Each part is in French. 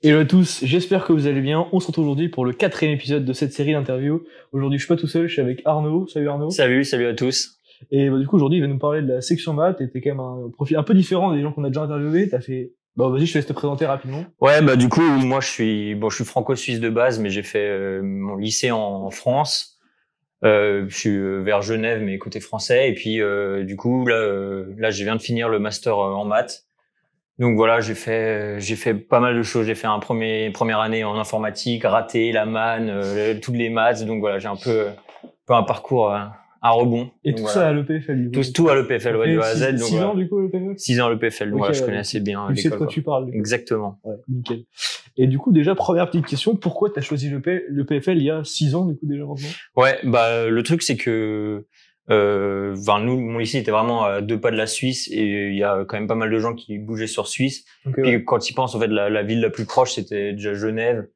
Hello à tous, j'espère que vous allez bien. On se retrouve aujourd'hui pour le quatrième épisode de cette série d'interviews. Aujourd'hui, je suis pas tout seul, je suis avec Arnaud. Salut Arnaud. Salut, salut à tous. Et bah, du coup, aujourd'hui, il va nous parler de la section maths. Et t'es quand même un profil un peu différent des gens qu'on a déjà interviewés. T'as fait bah vas-y, je te laisse te présenter rapidement. Ouais, bah du coup, moi je suis bon, je suis franco-suisse de base, mais j'ai fait euh, mon lycée en, France. Euh, je suis euh, vers Genève, mais côté français. Et puis euh, du coup là, là, je viens de finir le master en maths donc voilà, j'ai fait j'ai fait pas mal de choses. J'ai fait un premier première année en informatique, raté la manne, euh, toutes les maths. Donc voilà, j'ai un peu un un parcours euh, à, rebond. Et tout ça à l'EPFL. Tout, tout à l'EPFL, ouais, du A à Z. 6 ans du coup l'EPFL. 6 ans à l'EPFL. voilà, je connais assez bien. Tu sais de quoi, tu parles. Exactement. Ouais, nickel. Et du coup, déjà, première petite question, pourquoi tu as choisi l'EPFL il y a 6 ans, du coup, déjà Ouais, bah, le truc, c'est que euh, enfin, nous, mon lycée était vraiment à deux pas de la Suisse et il y a quand même pas mal de gens qui bougeaient sur Suisse. Okay, Puis quand ils pensent, en fait, la, ville la plus proche, c'était déjà Genève.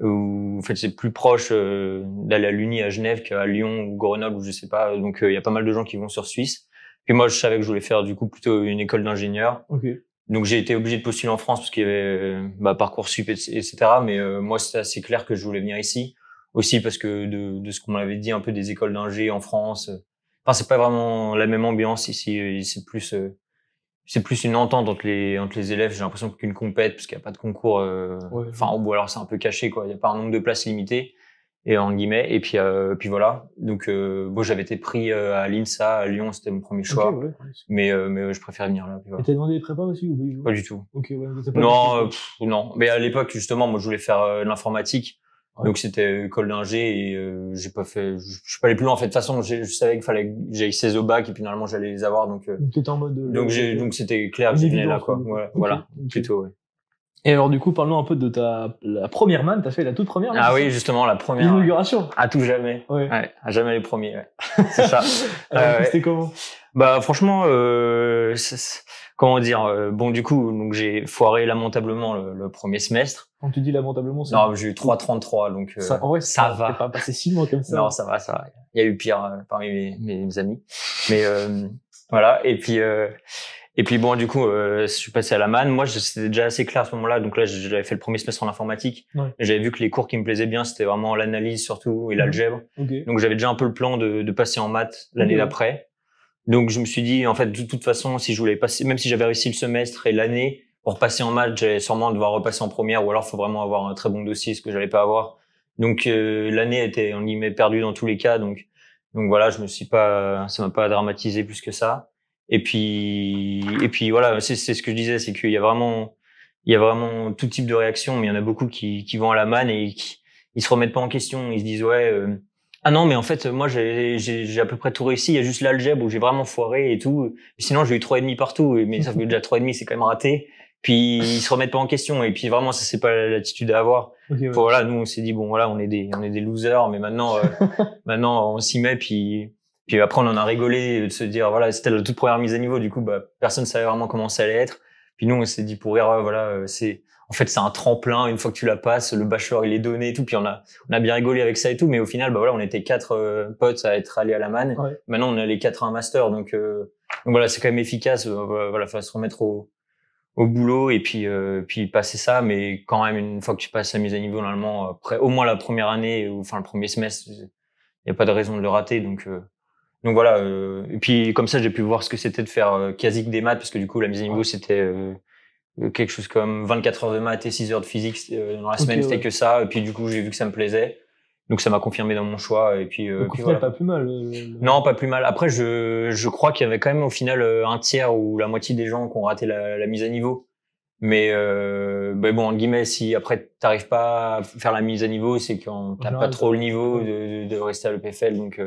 Où, en fait, c'est plus proche euh, d'aller à l'Uni à Genève qu'à Lyon ou Grenoble ou je sais pas. Donc, euh, il y a pas mal de gens qui vont sur Suisse. Puis moi, je savais que je voulais faire du coup plutôt une école d'ingénieur. Donc, j'ai été obligé de postuler en France parce qu'il y avait euh, bah, parcoursup, etc. Mais euh, moi, c'était assez clair que je voulais venir ici aussi parce que de, de ce qu'on m'avait dit un peu des écoles d'ingé en France Enfin, c'est pas vraiment la même ambiance ici. Euh, c'est plus, euh, c'est plus une entente entre les entre les élèves. J'ai l'impression qu'une compète parce qu'il n'y a pas de concours. Euh, enfin, ou alors c'est un peu caché quoi. Il n'y a pas un nombre de places limité et en guillemets. Et puis puis voilà. Donc, bon, j'avais été pris à l'INSA à Lyon, c'était mon premier choix. Mais mais je préfère venir là. Et t'as demandé des prépas aussi ou pas du tout Pas non, non. Mais à l'époque justement, moi, je voulais faire de l'informatique. Donc c'était école euh, d'ingé et euh, j'ai pas fait, je suis pas allé plus loin en fait. De toute façon, je savais qu'il fallait que j'aille 16 au bac et puis normalement j'allais les avoir donc. Euh, en mode. Euh, donc j'ai, donc c'était clair, j'y venais là quoi. Voilà, plutôt. Ouais. Et alors du coup, parlons un peu de ta la première manne T'as fait la toute première. ah oui, justement la première. L'inauguration. À tout jamais. Ouais. ouais. À jamais les premiers. Ouais. C'est ça. euh, c'était comment Bah franchement. Euh, comment dire euh, bon du coup donc j'ai foiré lamentablement le, premier semestre quand tu dis lamentablement c'est non j'ai eu 3,33 donc euh, ça, ça, va pas passé si mois comme ça non ça va ça va il y a eu pire euh, parmi mes, amis mais voilà et puis et puis bon du coup je suis passé à la manne moi c'était déjà assez clair à ce moment-là donc là j'avais fait le premier semestre en informatique ouais. j'avais vu que les cours qui me plaisaient bien c'était vraiment l'analyse surtout et mhm. l'algèbre donc j'avais déjà un peu le plan de, passer en maths l'année d'après donc je me suis dit, en fait, de toute façon, si je voulais passer, même si j'avais réussi le semestre et l'année, pour passer en match, j'allais sûrement devoir repasser en première, ou alors faut vraiment avoir un très bon dossier, ce que j'allais pas avoir. Donc euh, l'année était on y met perdu dans tous les cas, donc donc voilà, je me suis pas, ça m'a pas dramatisé plus que ça. Et puis et puis voilà, c'est ce que je disais, c'est qu'il y a vraiment il y a vraiment tout type de réactions, mais il y en a beaucoup qui, vont à la manne et qui ils se remettent pas en question, ils se disent ouais. Euh, ah non, mais en fait, moi, j'ai à peu près tout réussi. Il y a juste l'algèbre où j'ai vraiment foiré et tout. Sinon, j'ai eu trois et demi partout. Mais ça fait déjà trois et demi, c'est quand même raté. Puis ils se remettent pas en question. Et puis vraiment, ça c'est pas l'attitude à avoir. Voilà, nous on s'est dit bon voilà, on est des on est des losers, mais maintenant euh, maintenant on s'y met. Puis puis après on en a rigolé de se dire voilà, c'était la toute première mise à niveau. Du coup, bah personne savait vraiment comment ça allait être. Puis nous on s'est dit pour rire voilà, euh, c'est en fait, c'est un tremplin. Une fois que tu la passes, le bachelor, il est donné et tout. Puis on a, on a bien rigolé avec ça et tout. Mais au final, bah voilà, on était quatre euh, potes à être allés à la manne. Maintenant, on est les quatre à un master. Donc, euh, donc voilà, c'est quand même efficace. Euh, voilà, faut se remettre au, boulot et puis, puis passer ça. Mais quand même, une fois que tu passes la mise à niveau, normalement, après, au moins la première année ou enfin le premier semestre, il n'y a pas de raison de le rater. Donc, donc voilà. et puis, comme ça, j'ai pu voir ce que c'était de faire quasi que des maths parce que du coup, la mise à niveau, c'était quelque chose comme 24 heures de maths et 6 heures de physique euh, dans la semaine, c'était que ça. Et puis du coup, j'ai vu que ça me plaisait. Donc ça m'a confirmé dans mon choix. Et puis, euh, Donc, pas plus mal. Euh, non, pas plus mal. Après, je, je crois qu'il y avait quand même au final un tiers ou la moitié des gens qui ont raté la, mise à niveau. Mais euh, ben bon, en guillemets, si après t'arrives pas à faire la mise à niveau, c'est qu'on t'as pas trop le niveau de, de, rester à l'EPFL. Donc,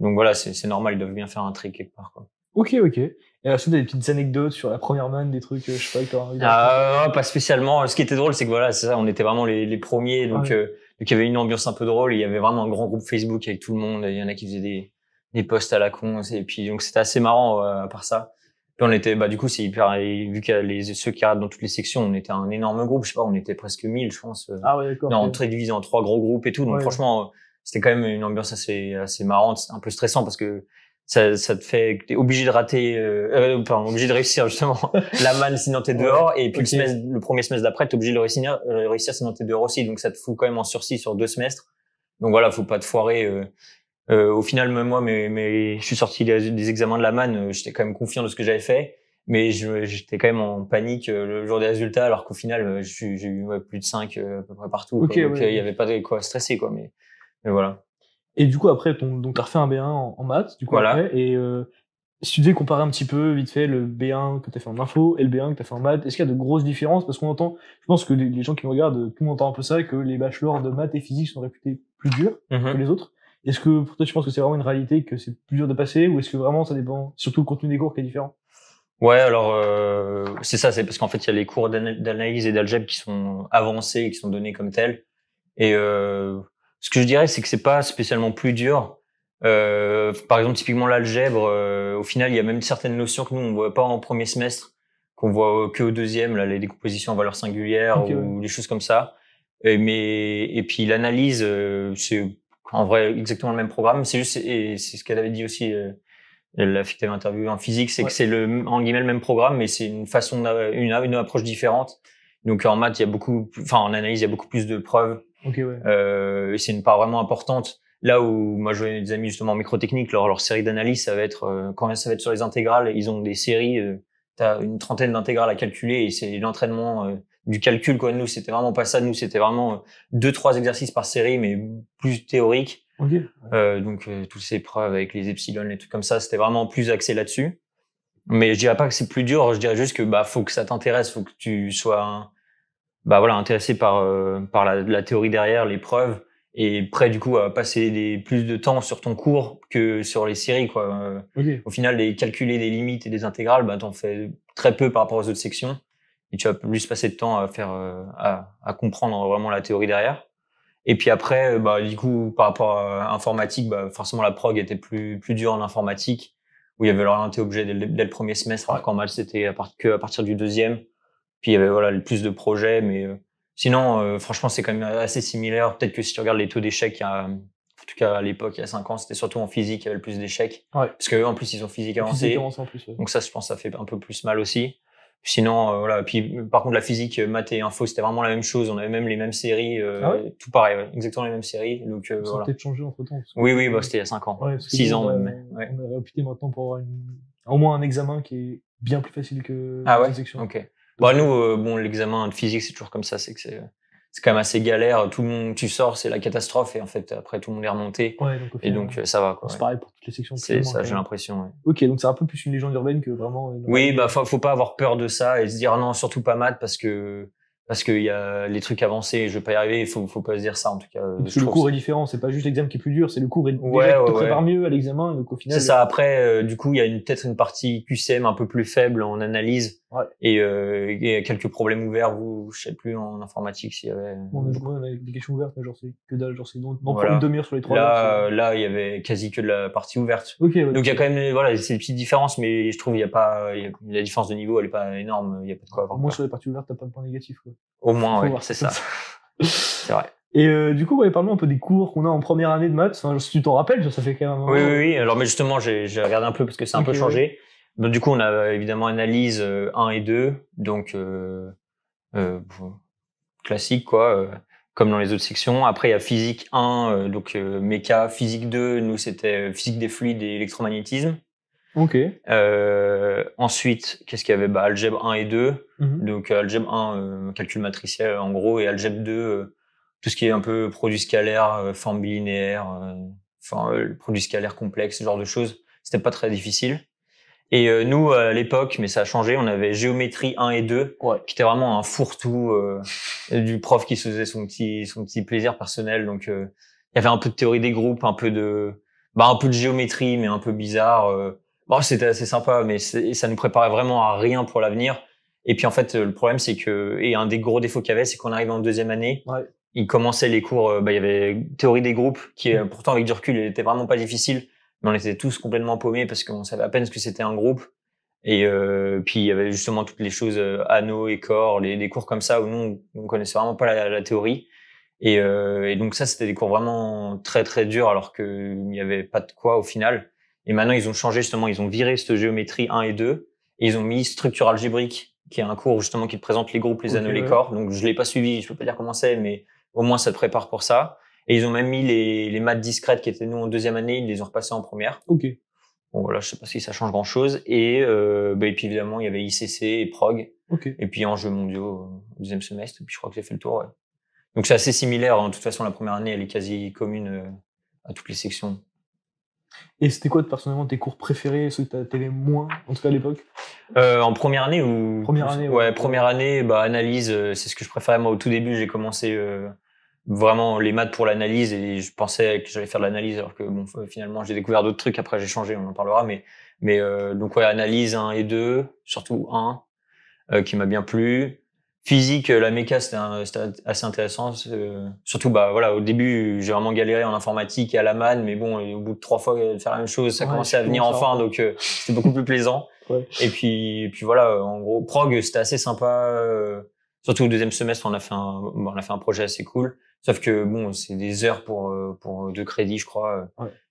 donc voilà, c'est normal, ils doivent bien faire un tri quelque part. Quoi. Ok, ok. Et ensuite des petites anecdotes sur la première manne, des trucs, euh, je sais pas, que ah oh, Pas spécialement. Ce qui était drôle, c'est que voilà, c'est ça, on était vraiment les, les premiers. Donc, euh, donc, il y avait une ambiance un peu drôle. il y avait vraiment un grand groupe Facebook avec tout le monde. Il y en a qui faisaient des, des posts à la con. Et puis, donc, c'était assez marrant euh, à part ça. Puis on était, bah, du coup, c'est hyper, vu qu'il y a les, ceux qui arrivent dans toutes les sections, on était un énorme groupe. Je sais pas, on était presque 1000, je pense. Euh, ah ouais, d'accord. divisé en trois gros groupes et tout. Donc, franchement, c'était quand même une ambiance assez, assez marrante. C'était un peu stressant parce que ça, ça te fait que t'es obligé de rater, euh, euh obligé de réussir justement la manne sinon t'es dehors et puis le, semestre, le, premier semestre d'après t'es obligé de réussir, euh, réussir sinon t'es dehors aussi donc ça te fout quand même en sursis sur deux semestres donc voilà faut pas te foirer euh, au final même moi mais, je suis sorti des, examens de la manne j'étais quand même confiant de ce que j'avais fait mais j'étais quand même en panique le jour des résultats alors qu'au final j'ai eu plus de 5 à peu près partout donc il y avait pas de quoi stresser quoi mais, mais voilà et du coup, après, ton, donc, t'as refait un B1 en, maths, du coup, voilà. et euh, si tu devais comparer un petit peu, vite fait, le B1 que t'as fait en info et le B1 que t'as fait en maths, est-ce qu'il y a de grosses différences Parce qu'on entend, je pense que les, gens qui me regardent, tout le monde entend un peu ça, que les bachelors de maths et physique sont réputés plus durs mm-hmm. que les autres. Est-ce que pour toi, tu penses que c'est vraiment une réalité, que c'est plus dur de passer, ou est-ce que vraiment ça dépend, surtout le contenu des cours qui est différent Ouais, alors euh, c'est ça, c'est parce qu'en fait il y a les cours d'analyse et d'algèbre qui sont avancés et qui sont donnés comme tels. Et euh, ce que je dirais, c'est que c'est pas spécialement plus dur. Euh, par exemple, typiquement l'algèbre, euh, au final, il y a même certaines notions que nous, on voit pas en premier semestre, qu'on voit euh, que au deuxième, là, les décompositions en valeur singulière ou des les choses comme ça. Et, mais, et puis l'analyse, euh, c'est en vrai exactement le même programme. C'est juste, et c'est ce qu'elle avait dit aussi, la a fait l'interview en physique, c'est que c'est le, en guillemets, le même programme, mais c'est une façon, une, une approche différente. Donc en maths, il y a beaucoup, enfin en analyse, il y a beaucoup plus de preuves ouais. euh, et c'est une part vraiment importante. Là où moi je des amis justement en microtechnique, leur, leur série d'analyse, ça va être euh, quand ça va être sur les intégrales, ils ont des séries, euh, tu as une trentaine d'intégrales à calculer et c'est l'entraînement euh, du calcul quoi. Nous c'était vraiment pas ça, nous c'était vraiment euh, deux trois exercices par série, mais plus théorique. donc toutes ces preuves avec les epsilon, et tout comme ça, c'était vraiment plus axé là-dessus. Mais je dirais pas que c'est plus dur, je dirais juste que bah faut que ça t'intéresse, faut que tu sois bah voilà, intéressé par, euh, par la, théorie derrière, les preuves, et prêt du coup à passer plus de temps sur ton cours que sur les séries. Quoi. Euh, au final, les, calculer des limites et des intégrales, bah, t'en fais très peu par rapport aux autres sections, et tu vas plus passer de temps à, faire, euh, à, comprendre vraiment la théorie derrière. Et puis après, bah, du coup, par rapport à informatique, bah, forcément la prog était plus, plus dure en informatique, où il y avait l'orienté objet dès le, dès le premier semestre, alors qu'en c'était à que à partir du deuxième. Puis il y avait voilà, le plus de projets, mais euh, sinon, euh, franchement, c'est quand même assez similaire. Peut-être que si tu regardes les taux d'échec, il y a en tout cas à l'époque, il y a 5 ans, c'était surtout en physique, il y avait le plus d'échecs. Ouais. Parce que en plus, ils ont physique avancé Donc ça, je pense, ça fait un peu plus mal aussi. Sinon, euh, voilà. Puis, par contre, la physique, maths et info, c'était vraiment la même chose. On avait même les mêmes séries, ah ouais tout pareil, exactement les mêmes séries. Donc, ça a peut-être changé entre temps. Oui, oui, bah, c'était il y a 5 ans, 6 ans même. On a réputé maintenant pour avoir au moins un examen qui est bien plus facile que ah, ok. Bah, nous, euh, bon, l'examen de physique, c'est toujours comme ça, c'est que c'est c'est quand même assez galère. Tout le monde, tu sors, c'est la catastrophe. Et en fait, après, tout le monde est remonté. Ouais, donc et donc, euh, ça va. C'est pareil pour toutes les sections. C'est ça, j'ai l'impression. Ok, donc c'est un peu plus une légende urbaine que vraiment. Oui, bah, faut, faut pas avoir peur de ça et se dire non, surtout pas maths parce que parce qu'il y a les trucs avancés, je vais pas y arriver. Il faut, faut pas se dire ça en tout cas. Parce que le cours est différent. C'est pas juste l'examen qui est plus dur, c'est le cours est ouais, te prépare mieux à l'examen. Donc au final. C'est ça. Après, euh, du coup, il y a peut-être une partie QCM un peu plus faible en analyse et, euh, il y a quelques problèmes ouverts, ou je sais plus en informatique s'il y avait. On a joué des questions ouvertes, mais genre c'est que dalle, genre c'est non, non pour une demi-heure sur les trois. Là, là, il y avait quasi que de la partie ouverte. Donc il y a quand même, voilà, c'est une petites différences, mais je trouve il y a pas, la différence de niveau, elle est pas énorme, il y a pas de quoi avoir. Au sur les parties ouvertes, t'as pas de point négatif quoi. Au moins, ouais, c'est ça. c'est vrai. Et euh, du coup, ouais, parle-moi un peu des cours qu'on a en première année de maths. si tu t'en rappelles, ça fait quand même. Oui, oui, Alors, mais justement, j'ai regardé un peu parce que c'est un peu changé du coup, on a euh, évidemment analyse 1 euh, et 2, donc euh, classique, quoi, comme dans les autres sections. Après, il y a physique 1, donc méca, physique 2, nous, c'était physique des fluides et électromagnétisme. Ok. ensuite, qu'est-ce qu'il y avait bah, Algèbre 1 et 2. Mhm. Donc, algèbre 1, calcul matriciel en gros, et algèbre 2, tout ce qui est un peu produit scalaire, forme bilinéaire, enfin, produit scalaire complexe, ce genre de choses. C'était pas très difficile. Et euh, nous, à l'époque, mais ça a changé, on avait géométrie 1 et 2, qui était vraiment un fourre-tout euh, du prof qui se faisait son petit, son petit plaisir personnel. Donc, euh, il y avait un peu de théorie des groupes, un peu de, bah, un peu de géométrie, mais un peu bizarre. Bon, c'était assez sympa, mais ça nous préparait vraiment à rien pour l'avenir. Et puis, en fait, le problème, c'est que, et un des gros défauts qu'il y avait, c'est qu'on arrivait en deuxième année. Il commençait les cours, bah, il y avait théorie des groupes, qui, mmh. pourtant, avec du recul, était vraiment pas difficile mais on était tous complètement paumés parce qu'on savait à peine ce que c'était un groupe. Et euh, puis il y avait justement toutes les choses euh, anneaux et corps, les, les, cours comme ça où nous on connaissait vraiment pas la, théorie. Euh, et, donc ça c'était des cours vraiment très très durs alors qu'il n'y avait pas de quoi au final. Et maintenant ils ont changé justement, ils ont viré cette géométrie 1 et 2 et ils ont mis structure algébrique qui est un cours justement qui te présente les groupes, les anneaux, les corps. Donc je l'ai pas suivi, je peux pas dire comment c'est, mais au moins ça te prépare pour ça. Et ils ont même mis les, les maths discrètes qui étaient nous en deuxième année, ils les ont repassés en première. Ok. Bon, voilà, je sais pas si ça change grand chose. Et, euh, bah, puis évidemment, il y avait ICC et Prog. Ok. Et puis en jeu mondiaux, euh, deuxième semestre. Et puis je crois que j'ai fait le tour, Donc c'est assez similaire. en hein. De toute façon, la première année, elle est quasi commune euh, à toutes les sections. Et c'était quoi, personnellement, tes cours préférés, ceux que tu les moins, en tout cas à l'époque euh, En première année ou Première année, ouais. première année, bah, analyse, c'est ce que je préférais. Moi, au tout début, j'ai commencé vraiment les maths pour l'analyse et je pensais que j'allais faire de l'analyse alors que bon finalement j'ai découvert d'autres trucs après j'ai changé on en parlera mais mais euh, donc ouais analyse 1 et 2 surtout 1 euh, qui m'a bien plu physique euh, la méca c'était assez intéressant surtout bah voilà au début j'ai vraiment galéré en informatique et à la manne mais bon au bout de trois fois de faire la même chose ça commençait à venir enfin donc c'était beaucoup plus plaisant et puis et puis voilà en gros prog c'était assez sympa Surtout au deuxième semestre, on a fait un, on a fait un projet assez cool. Sauf que bon, c'est des heures pour euh, pour euh, deux crédits, je crois.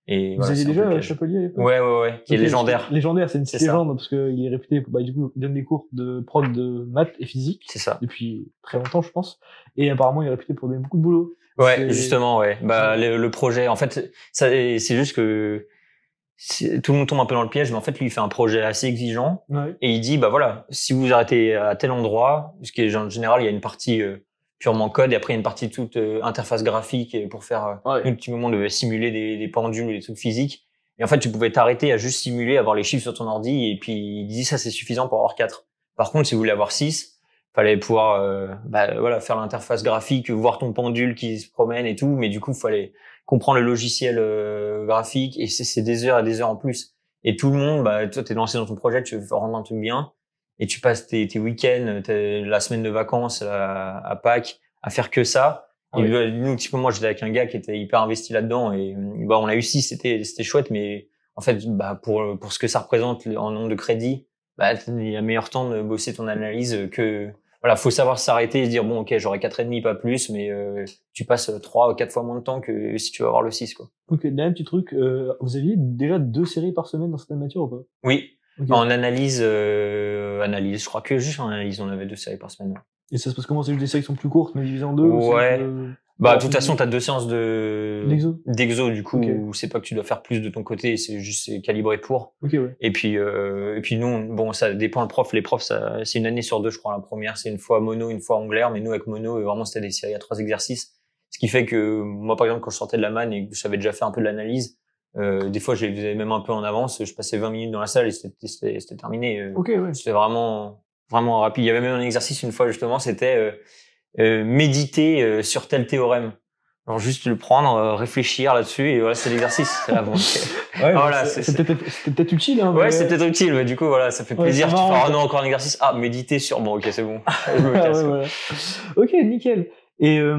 Et vous aviez déjà Chapelier Ouais, ouais, ouais, qui est légendaire. Légendaire, c'est une légende parce qu'il est réputé. Bah, du coup, il donne des cours de prod de maths et physique. C'est ça. Depuis très longtemps, je pense. Et apparemment, il est réputé pour donner beaucoup de boulot. Ouais, justement, ouais. Bah, le, projet, en fait, ça, c'est juste que tout le monde tombe un peu dans le piège, mais en fait, lui, il fait un projet assez exigeant. Et il dit, bah voilà, si vous arrêtez à tel endroit, parce qu'en général, il y a une partie euh, purement code, et après, il y a une partie toute euh, interface graphique pour faire, Ultimement, euh, ouais. devait simuler des, pendules et des trucs physiques. Et en fait, tu pouvais t'arrêter à juste simuler, avoir les chiffres sur ton ordi, et puis il dit, ça, c'est suffisant pour avoir 4. Par contre, si vous voulez avoir 6, fallait pouvoir bah, voilà faire l'interface graphique voir ton pendule qui se promène et tout mais du coup fallait comprend le logiciel euh, graphique et c'est des heures et des heures en plus. Et tout le monde, bah, toi, t'es lancé dans ton projet, tu veux rendre un truc bien et tu passes tes, tes week-ends, la semaine de vacances à, à, Pâques à faire que ça. et bah, nous, nous, typiquement, moi, j'étais avec un gars qui était hyper investi là-dedans et bah, on a eu six, c'était, c'était chouette, mais en fait, bah, pour, pour ce que ça représente en nombre de crédits, bah, il y a meilleur temps de bosser ton analyse que, voilà, faut savoir s'arrêter et se dire bon, ok, j'aurai quatre et demi, pas plus, mais euh, tu passes euh, trois ou quatre fois moins de temps que si tu vas avoir le 6 quoi. Ok, dernier petit truc, euh, vous aviez déjà deux séries par semaine dans cette nature ou pas Oui. Bah, en analyse, analyse, je crois que juste en analyse, on avait deux séries par semaine. Et ça se passe comment C'est juste des séries qui sont plus courtes, mais divisées en deux Ouais. Bah, bah, de toute façon, tu as deux séances de d'exo, du coup, où c'est pas que tu dois faire plus de ton côté, c'est juste calibré pour. Et puis, euh, et puis nous, bon, ça dépend le prof. Les profs, ça, c'est une année sur deux, je crois. La première, c'est une fois mono, une fois anglaire, mais nous avec mono, vraiment, c'était des séries à trois exercices. Ce qui fait que moi, par exemple, quand je sortais de la manne et que j'avais déjà fait un peu de l'analyse, euh, des fois, je même un peu en avance. Je passais 20 minutes dans la salle et c'était terminé. Euh, c'était vraiment, vraiment rapide. Il y avait même un exercice une fois justement, c'était euh, euh, méditer euh, sur tel théorème. juste le prendre, euh, réfléchir là-dessus et voilà, c'est l'exercice. ouais, c'est peut-être utile. Hein, ouais, c'est peut-être utile, du coup voilà, ça fait plaisir. non, encore un exercice. Ah, méditer sur. Bon, ok, c'est bon. Ah, ok, nickel. Et bon,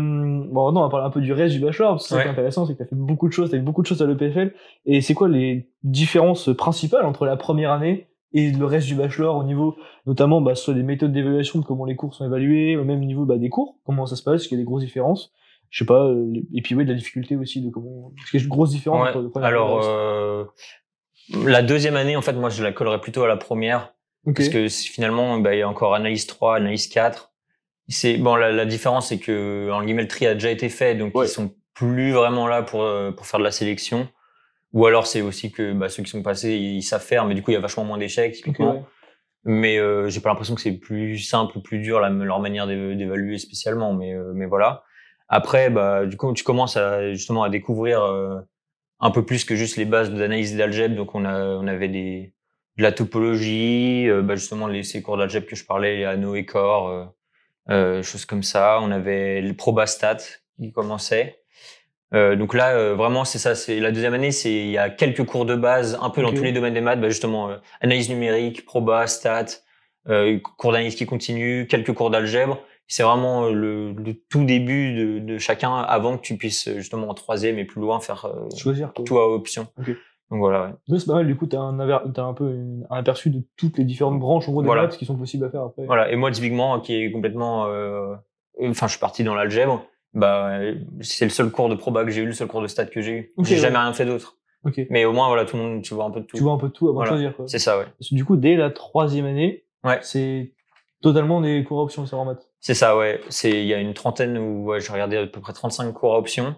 non, on va parler un peu du reste du bachelor, parce que c'est intéressant, c'est que tu as fait beaucoup de choses, tu as fait beaucoup de choses à l'EPFL. Et c'est quoi les différences principales entre la première année et le reste du bachelor au niveau notamment bah, sur des méthodes d'évaluation de comment les cours sont évalués, au même niveau bah, des cours, comment ça se passe, qu'il y a des grosses différences. Je sais pas, euh, et puis oui, de la difficulté aussi de comment. Parce qu'il y a une grosse différence Alors, euh, la deuxième année, en fait, moi, je la collerais plutôt à la première. Parce que finalement, bah, il y a encore analyse 3, analyse 4. C'est, bon, la, différence, c'est que, en guillemets, le tri a déjà été fait, donc ils sont plus vraiment là pour, euh, pour faire de la sélection. Ou alors c'est aussi que bah, ceux qui sont passés, ils savent faire, mais du coup il y a vachement moins d'échecs Mais euh, j'ai pas l'impression que c'est plus simple, ou plus dur la, leur manière d'évaluer spécialement, mais euh, mais voilà. Après, bah du coup tu commences justement à découvrir euh, un peu plus que juste les bases d'analyse d'algèbre. Donc on a on avait des de la topologie, euh, bah, justement les ces cours d'algèbre que je parlais, anneaux et corps, choses comme ça. On avait le probastat qui commençait. Euh, donc là, euh, vraiment, c'est ça. C'est la deuxième année, c'est il y a quelques cours de base, un peu dans tous les domaines des maths, bah, justement euh, analyse numérique, proba, stats, euh, cours d'analyse qui continue, quelques cours d'algèbre. C'est vraiment le, tout début de, chacun avant que tu puisses justement en troisième et plus loin faire choisir toi option. Okay. Donc voilà. Ouais. C'est pas mal. Du coup, t'as un, as un peu un aperçu de toutes les différentes branches en gros des maths qui sont possibles à faire après. Voilà. Et moi, typiquement, qui est complètement, enfin, je suis parti dans l'algèbre bah, c'est le seul cours de proba que j'ai eu, le seul cours de stats que j'ai eu. j'ai jamais rien fait d'autre. Mais au moins, voilà, tout le monde, tu vois un peu de tout. Tu vois un peu tout avant de choisir. C'est ça, ouais. Du coup, dès la troisième année, ouais. c'est totalement des cours à options c'est en maths. C'est ça, ouais. C'est il y a une trentaine où ouais, je regardais à peu près 35 cours à options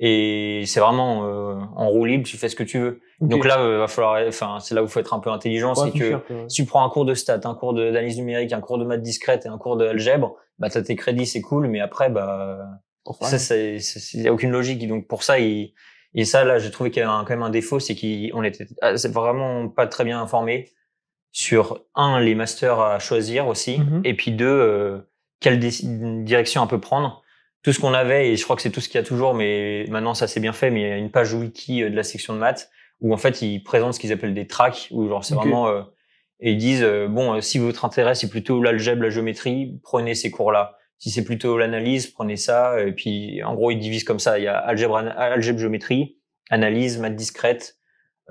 Et c'est vraiment euh, en roue libre, tu fais ce que tu veux. Donc là, il euh, va falloir, enfin, c'est là où il faut être un peu intelligent, que si tu prends un cours de stats, un cours d'analyse numérique, un cours de maths discrète et un cours d'algèbre, bah t'as tes crédits, c'est cool, mais après, bah ça, c'est, il n'y a aucune logique. donc pour ça, il, et ça, là, j'ai trouvé qu'il y a quand même un défaut, c'est qu'on était ah, vraiment pas très bien informé sur un les masters à choisir aussi, mhm. et puis deux euh, quelle direction un peut prendre. Tout ce qu'on avait, et je crois que c'est tout ce qu'il y a toujours, mais maintenant ça c'est bien fait, mais il y a une page wiki euh, de la section de maths où en fait ils présentent ce qu'ils appellent des tracks, où genre c'est vraiment euh, et ils disent bon si votre intérêt c'est plutôt l'algèbre, la géométrie, prenez ces cours là. Si c'est plutôt l'analyse, prenez ça. Et puis, en gros, ils divisent comme ça. Il y a algèbre, algèbre géométrie, analyse, maths discrète,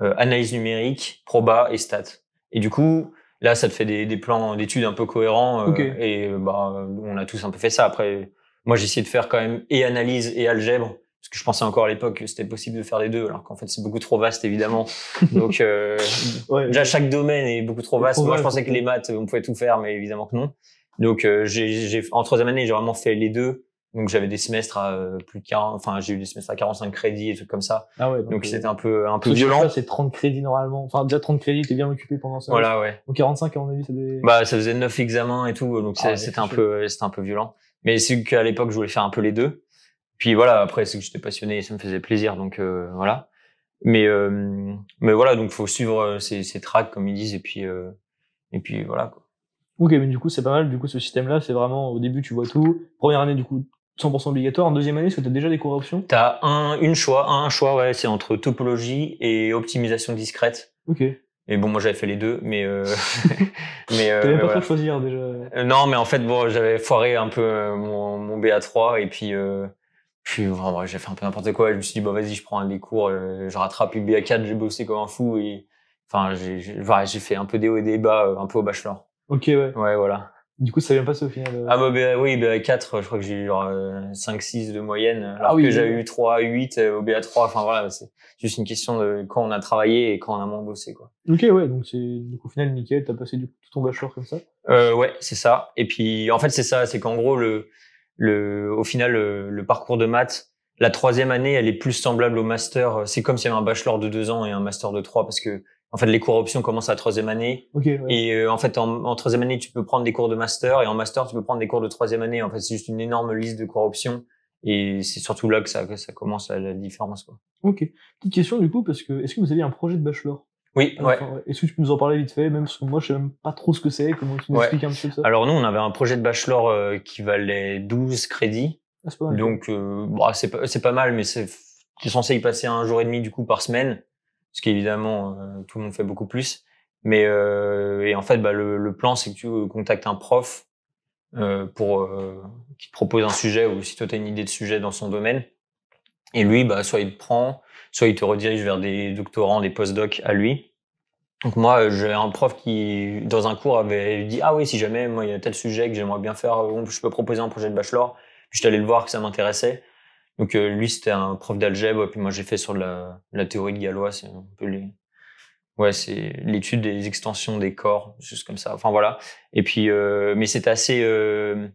euh, analyse numérique, proba et stats. Et du coup, là, ça te fait des, des plans d'études un peu cohérents. Euh, et euh, bah, on a tous un peu fait ça. Après, moi, j'ai essayé de faire quand même et analyse et algèbre. Parce que je pensais encore à l'époque que c'était possible de faire les deux, alors qu'en fait c'est beaucoup trop vaste évidemment. Donc euh, déjà chaque domaine est beaucoup trop vaste. Moi je pensais que les maths on pouvait tout faire, mais évidemment que non. Donc euh, j'ai en troisième année j'ai vraiment fait les deux. Donc j'avais des semestres à euh, plus de 40, enfin j'ai eu des semestres à 45 crédits et trucs comme ça. Ah ouais, donc, euh, c'était un peu un peu violent. C'est 30 crédits normalement. Enfin déjà 30 crédits, t'es bien occupé pendant ça. Voilà ouais. Donc 45 à mon avis, c'est Bah ça faisait 9 examens et tout, donc ah c'était un peu c'était un peu violent. Mais c'est qu'à l'époque je voulais faire un peu les deux. Puis voilà, après c'est que j'étais passionné et ça me faisait plaisir donc voilà. Mais mais voilà, donc faut suivre ces ces tracks comme ils disent et puis et puis voilà quoi. Ok, mais du coup, c'est pas mal. Du coup, ce système-là, c'est vraiment au début, tu vois tout. Première année, du coup, 100% obligatoire. En deuxième année, est-ce que tu as déjà des cours options Tu as un, une choix, un choix, ouais, c'est entre topologie et optimisation discrète. Ok. Et bon, moi j'avais fait les deux, mais euh, mais euh, T'avais pas voilà. choisir hein, déjà. Euh, non, mais en fait, bon, j'avais foiré un peu euh, mon, mon BA3 et puis puis vraiment, j'ai fait un peu n'importe quoi. Je me suis dit, bah vas-y, je prends un des cours, je rattrape le BA4, j'ai bossé comme un fou et enfin j'ai j'ai, j'ai fait un peu des hauts et des bas, un peu au bachelor. Ok, ouais. Ouais, voilà. Du coup, ça vient pas au final euh Ah bah, bah oui, bah, 4, je crois que j'ai eu genre 5, euh, 6 de moyenne, alors ah oui, que j'ai eu 3, 8 euh, au BA3. Enfin voilà, c'est juste une question de quand on a travaillé et quand on a moins bossé. Quoi. Ok, ouais, donc, donc au final, nickel, t'as passé du coup, tout ton bachelor comme ça Ouais, c'est ça. Et puis en fait, c'est ça, c'est qu'en gros, le, le, au final, le, parcours de maths, la troisième année, elle est plus semblable au master. C'est comme s'il y avait un bachelor de 2 ans et un master de 3 parce que en fait, les cours options commencent à la troisième année. Et euh, en fait, en, en, troisième année, tu peux prendre des cours de master et en master, tu peux prendre des cours de troisième année. En fait, c'est juste une énorme liste de cours options. Et c'est surtout là que ça, ça commence à la différence. Quoi. Ok. Petite question du coup, parce que est-ce que vous avez un projet de bachelor oui, ouais. Est-ce que tu peux nous en parler vite fait, même parce que moi je sais même pas trop ce que c'est, comment tu m'expliques un petit peu ça Alors nous, on avait un projet de bachelor euh, qui valait 12 crédits. Ah, Donc euh, bah, c'est pas, mal, mais c'est censé y passer un jour et demi du coup par semaine ce qui évidemment euh, tout le monde fait beaucoup plus. Mais euh, et en fait, bah, le, plan, c'est que tu euh, contactes un prof pour qui te propose un sujet ou si toi tu as une idée de sujet dans son domaine. Et lui, bah, soit il te prend, soit il te redirige vers des doctorants, des postdocs à lui. Donc moi, j'avais un prof qui, dans un cours, avait dit ah oui, si jamais moi il y a tel sujet que j'aimerais bien faire, je peux proposer un projet de bachelor. Puis je suis allé le voir que ça m'intéressait. Donc euh, lui, c'était un prof d'algèbre, puis moi j'ai fait sur la, théorie de Galois, c'est un peu les... Ouais, c'est l'étude des extensions des corps, juste comme ça. Enfin voilà. Et puis, euh, mais c'était assez euh,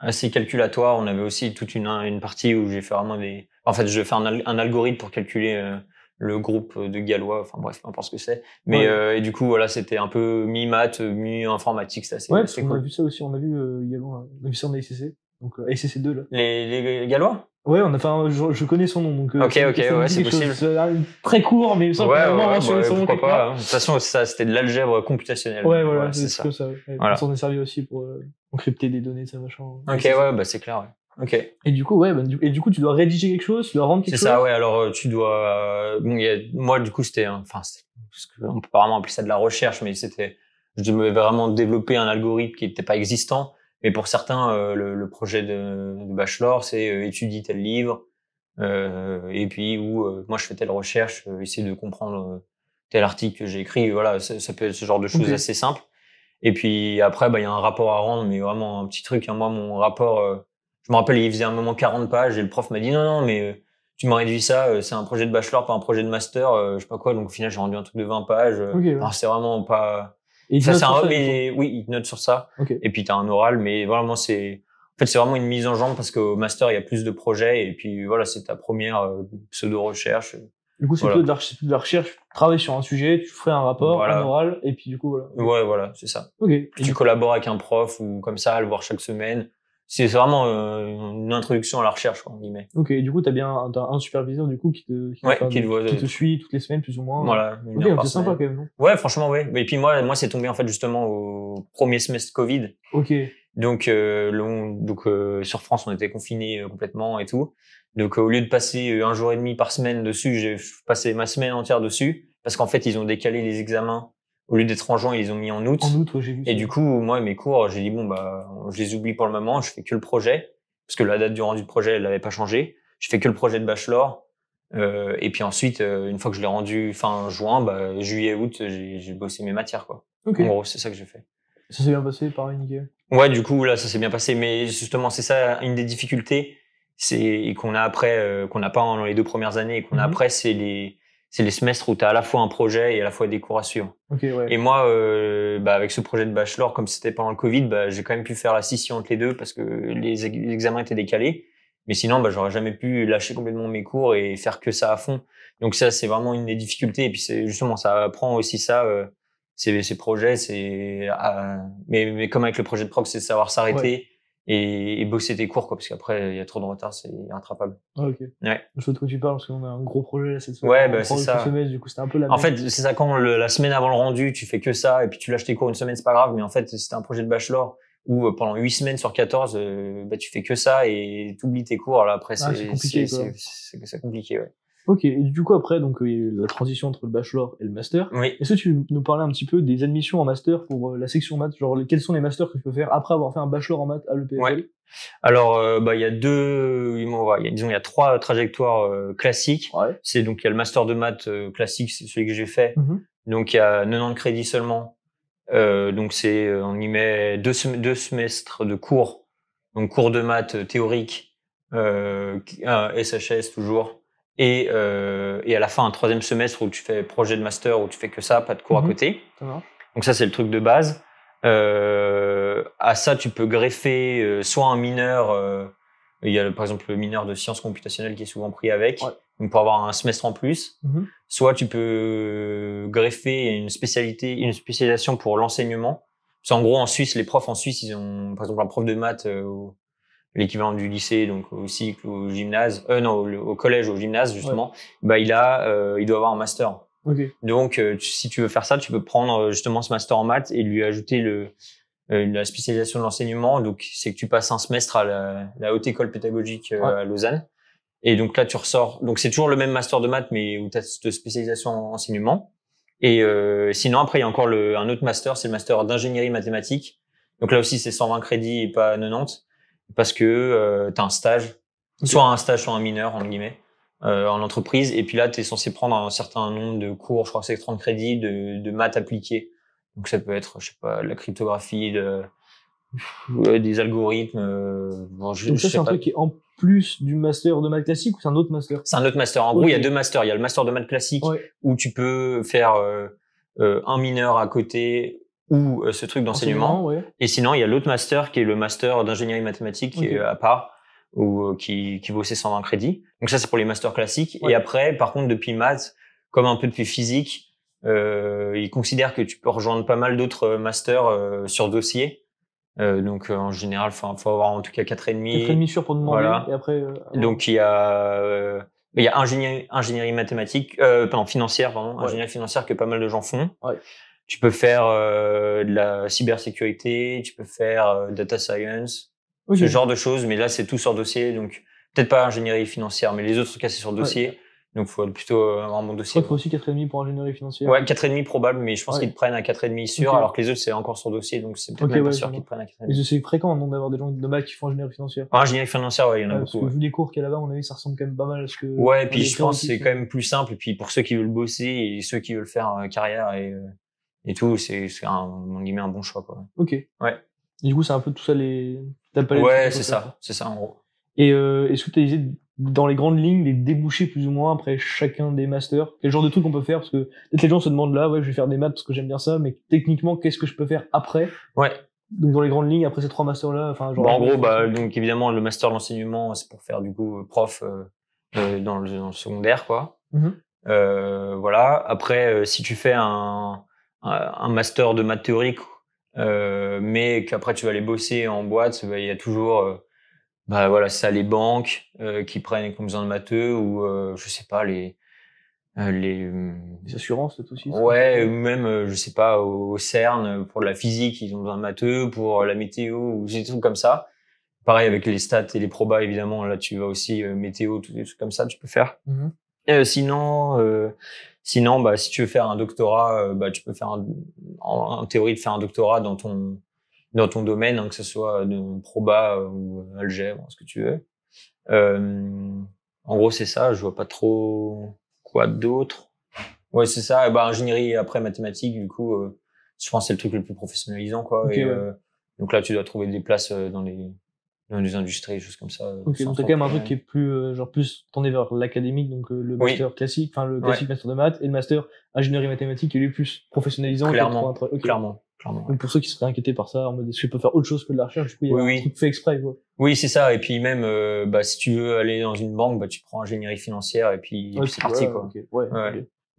assez calculatoire. On avait aussi toute une une partie où j'ai fait vraiment des. En fait, je fais un, un algorithme pour calculer le groupe de Galois. Enfin bref, peu importe ce que c'est. Mais et du coup, voilà, c'était un peu mi math mi informatique, ça. Ouais, assez on a vu ça aussi. On a vu On a ça en ACC. Donc ACC 2 là. Les, les Galois. Ouais, enfin, je, connais son nom, donc. Euh, ok, ok, ouais, c'est possible. très court, mais sans ouais, vraiment ouais, ouais, son Pas, De toute façon, ça, c'était de l'algèbre computationnelle. Ouais, voilà, c'est ça. ça On s'en est servi aussi pour euh, encrypter des données, ça machin. Ok, ouais, bah c'est clair. Ok. Et du coup, ouais, bah, et du coup, tu dois rédiger quelque chose, tu dois rendre quelque chose. C'est ça, ouais. Alors, euh, tu dois. moi, du coup, c'était, enfin, hein, on peut pas vraiment appeler ça de la recherche, mais c'était, je devais vraiment développer un algorithme qui n'était pas existant mais pour certains, euh, le, projet de, de bachelor, c'est euh, tel livre, euh, et puis où euh, moi je fais telle recherche, euh, essayer de comprendre tel article que j'ai écrit. Voilà, ça, peut être ce genre de choses assez simple Et puis après, bah, il y a un rapport à rendre, mais vraiment un petit truc. Hein, moi, mon rapport, je me rappelle, il faisait un moment 40 pages, et le prof m'a dit non, non, mais tu m'as réduit ça, c'est un projet de bachelor, pas un projet de master, je sais pas quoi. Donc au final, j'ai rendu un truc de 20 pages. C'est vraiment pas et ça, c'est un, oui, il te note sur ça. Et puis tu as un oral, mais vraiment c'est, en fait, c'est vraiment une mise en jambe parce qu'au master, il y a plus de projets et puis voilà, c'est ta première euh, pseudo-recherche. Du coup, c'est plutôt, de, la recherche. Tu travailles sur un sujet, tu ferais un rapport, un oral, et puis du coup, voilà. Ouais, voilà, c'est ça. Tu collabores avec un prof ou comme ça, à le voir chaque semaine c'est vraiment euh, une introduction à la recherche, quoi, en guillemets. Ok, du coup, tu as bien un, un superviseur du coup qui te, qui, te, suit toutes les semaines, plus ou moins. Voilà. c'est sympa quand même, non Ouais, franchement, ouais. Et puis moi, moi c'est tombé en fait justement au premier semestre Covid. Ok. Donc, euh, donc euh, sur France, on était confinés complètement et tout. Donc, au lieu de passer un jour et demi par semaine dessus, j'ai passé ma semaine entière dessus parce qu'en fait, ils ont décalé les examens au lieu d'être en juin, ils ont mis en août. Et du coup, moi, mes cours, j'ai dit bon bah, je les oublie pour le moment, je fais que le projet parce que la date du rendu du projet, elle n'avait pas changé. Je fais que le projet de bachelor. Euh, et puis ensuite, euh, une fois que je l'ai rendu fin juin, bah, juillet, août, j'ai bossé mes matières quoi. En gros, c'est ça que j'ai fait. Ça s'est bien passé, pareil, nickel. Ouais, du coup là, ça s'est bien passé, mais justement, c'est ça une des difficultés, c'est qu'on a après, euh, qu'on n'a pas dans les deux premières années, et qu'on a mhm. après, c'est les c'est les semestres où tu as à la fois un projet et à la fois des cours à suivre. Et moi, euh, bah, avec ce projet de bachelor, comme c'était pendant le Covid, bah, j'ai quand même pu faire la scission entre les deux parce que les, examens étaient décalés. Mais sinon, bah, j'aurais jamais pu lâcher complètement mes cours et faire que ça à fond. Donc ça, c'est vraiment une des difficultés. Et puis c'est justement, ça apprend aussi ça, euh, ces, ces projets. C'est, ah, mais, comme avec le projet de proc, c'est savoir s'arrêter et, bosser tes cours, quoi, parce qu'après, il y a trop de retard, c'est intrapable Ah, ok. Ouais. Je de quoi tu parles, parce qu'on a un gros projet là cette semaine. Ouais, bah, c'est ça. du coup, un peu la En fait, c'est ça quand la semaine avant le rendu, tu fais que ça, et puis tu lâches tes cours une semaine, c'est pas grave, mais en fait, c'était un projet de bachelor où euh, pendant 8 semaines sur 14, euh, bah, tu fais que ça et tu oublies tes cours, là, après, ah, c'est compliqué. C'est compliqué, ouais. Ok, et du coup après, donc il y a la transition entre le bachelor et le master. Est-ce que tu nous parlais un petit peu des admissions en master pour euh, la section maths Genre quels sont les masters que tu peux faire après avoir fait un bachelor en maths à l'EPFL Alors euh, bah il y a deux, disons il y a trois trajectoires euh, classiques. C'est donc il y a le master de maths classique, c'est celui que j'ai fait. Mm-hmm. Donc il y a 90 crédits seulement. donc c'est on y met deux, deux semestres de cours, donc cours de maths théorique, SHS toujours et, euh, et, à la fin un troisième semestre où tu fais projet de master, où tu fais que ça, pas de cours à mhm. côté. Donc ça, c'est le truc de base. Euh, à ça, tu peux greffer euh, soit un mineur, euh, il y a par exemple le mineur de sciences computationnelles qui est souvent pris avec, ouais. donc pour avoir un semestre en plus, mhm. soit tu peux euh, greffer une spécialité, une spécialisation pour l'enseignement. C'est en gros, en Suisse, les profs en Suisse, ils ont par exemple un prof de maths l'équivalent du lycée, donc au cycle, au gymnase, euh, non, au, collège, au gymnase justement, bah il a, euh, il doit avoir un master. Donc euh, si tu veux faire ça, tu peux prendre euh, justement ce master en maths et lui ajouter le la spécialisation de l'enseignement. Donc c'est que tu passes un semestre à la, haute école pédagogique à Lausanne. Et donc là tu ressors. Donc c'est toujours le même master de maths, mais où tu as cette spécialisation en enseignement. Et sinon après il y a encore le, un autre master, c'est le master d'ingénierie mathématique. Donc là aussi c'est 120 crédits et pas 90 parce que euh, tu as un stage, soit un stage, soit un mineur, en guillemets, euh, en entreprise. Et puis là, tu es censé prendre un certain nombre de cours, je crois que c'est 30 crédits, de, de maths appliquées. Donc ça peut être, je sais pas, la cryptographie, de, des algorithmes. Euh, je, Donc ça, c'est un truc qui est en plus du master de maths classique ou c'est un autre master C'est un autre master. En gros, il y a deux masters. Il y a le master de maths classique où tu peux faire euh, euh, un mineur à côté ou euh, ce truc d'enseignement. Et sinon, il y a l'autre master qui est le master d'ingénierie mathématique qui est euh, à part ou euh, qui, qui vaut ses 120 crédits. Donc ça, c'est pour les masters classiques. Et après, par contre, depuis maths, comme un peu depuis physique, euh, ils considèrent que tu peux rejoindre pas mal d'autres masters sur dossier. Euh, donc en général, il faut avoir en tout cas quatre et demi. sur pour demander. Et après. donc il y a il y a ingénierie, ingénierie mathématique, euh, pardon, financière, pardon, ingénierie financière que pas mal de gens font. Ouais. Tu peux faire euh, de la cybersécurité, tu peux faire euh, data science, ce genre de choses. Mais là, c'est tout sur dossier, donc peut-être pas ingénierie financière, mais les autres sont cassés sur dossier. Donc, Donc, faut plutôt euh, avoir un bon dossier. Tu faut aussi 4,5 pour ingénierie financière. Ouais, 4,5 probable, mais je pense qu'ils te prennent à 4,5 sûr, alors que les autres, c'est encore sur dossier, donc c'est peut-être même pas sûr qu'ils te prennent à 4,5. C'est fréquent, non, d'avoir des gens de Mac qui font ingénierie financière. Ah, ingénierie financière, ouais, il y en a beaucoup. Parce que vu les cours qu'il y a là-bas, on a vu, ça ressemble quand même pas mal à ce que. Ouais, puis je pense que c'est quand même plus simple. Et puis pour ceux qui veulent bosser et ceux qui veulent faire euh, carrière et tout. C'est un, un bon choix. Quoi. Ok. Ouais. du coup, c'est un peu tout ça les. ouais, c'est ça, c'est ça en gros. Et euh, est-ce que tu as utilisé dans les grandes lignes les débouchés plus ou moins après chacun des masters Quel genre de truc on peut faire Parce que peut-être les gens se demandent là, ouais, je vais faire des maths parce que j'aime bien ça, mais techniquement, qu'est-ce que je peux faire après Ouais. Donc dans les grandes lignes après ces trois masters là, enfin bah, en gros, bah donc évidemment le master l'enseignement c'est pour faire du coup euh, prof euh, dans, le, secondaire quoi. Mm-hmm. voilà. Après, si tu fais un euh, un master de maths théorique, euh, mais qu'après tu vas aller bosser en boîte, il y a toujours, euh, bah voilà, ça les banques qui prennent comme besoin de matheux ou je sais pas les les, les assurances tout aussi. Ouais, ou même je sais pas au, CERN pour la physique ils ont besoin de matheux, pour la météo ou des trucs comme ça. Pareil avec les stats et les probas évidemment là tu vas aussi météo tout comme ça tu peux faire. Mhm. Euh, sinon, euh, sinon, bah, si tu veux faire un doctorat, euh, bah, tu peux faire un, en, théorie de faire un doctorat dans ton dans ton domaine, hein, que ce soit euh, de proba ou algèbre, ce que tu veux. en gros, c'est ça. Je vois pas trop quoi d'autre. Ouais, c'est ça. Bah, ingénierie après mathématiques, du coup, je pense c'est le truc le plus professionnalisant, quoi. et, donc là, tu dois trouver des places dans les dans les industries, choses comme ça. Euh, ok, donc t'as quand même un truc qui est plus, euh, genre, plus tourné vers l'académique, donc euh, le master classique, enfin le classique master de maths, et le master ingénierie mathématique, qui est le plus professionnalisant. Clairement, clairement. Donc pour ceux qui seraient inquiétés par ça, en mode est-ce je peux faire autre chose que de la recherche, y oui, oui. truc fait exprès. Oui, c'est ça. Et puis même, bah, si tu veux aller dans une banque, bah, tu prends ingénierie financière et puis, c'est parti. Quoi. Ouais,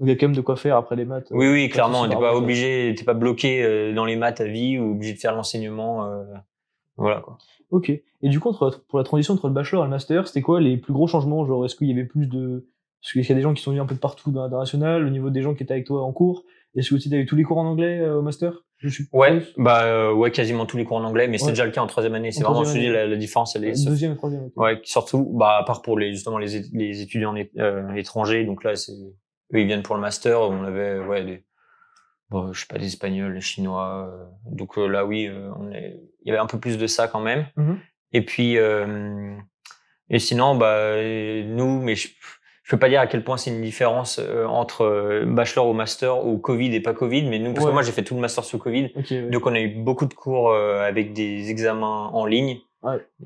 il y a quand même de quoi faire après les maths. Oui, oui, clairement. T'es pas obligé, t'es pas bloqué dans les maths à vie ou obligé de faire l'enseignement. voilà quoi. Ok. Et du coup, pour la transition entre le bachelor et le master, c'était quoi les plus gros changements Genre, est-ce qu'il y avait plus de. Est-ce qu'il y a des gens qui sont venus un peu de partout dans l'international, au niveau des gens qui étaient avec toi en cours. Est-ce que tu as eu tous les cours en anglais euh, au master ouais, bah euh, ouais, quasiment tous les cours en anglais, mais c'est déjà le cas en troisième année. C'est vraiment la, la différence. deuxième, troisième. Ouais, surtout, bah à part pour les justement les, étudiants euh, étrangers, donc là c'est eux ils viennent pour le master. On avait ouais bon, je sais pas, l'espagnol, Espagnols, Chinois. Euh, donc euh, là, oui, euh, il y avait un peu plus de ça quand même. Mm-hmm. Et puis, et sinon, bah, nous, mais je, je peux pas dire à quel point c'est une différence entre bachelor ou master ou Covid et pas Covid, mais nous, parce que moi j'ai fait tout le master sous Covid, donc on a eu beaucoup de cours avec des examens en ligne,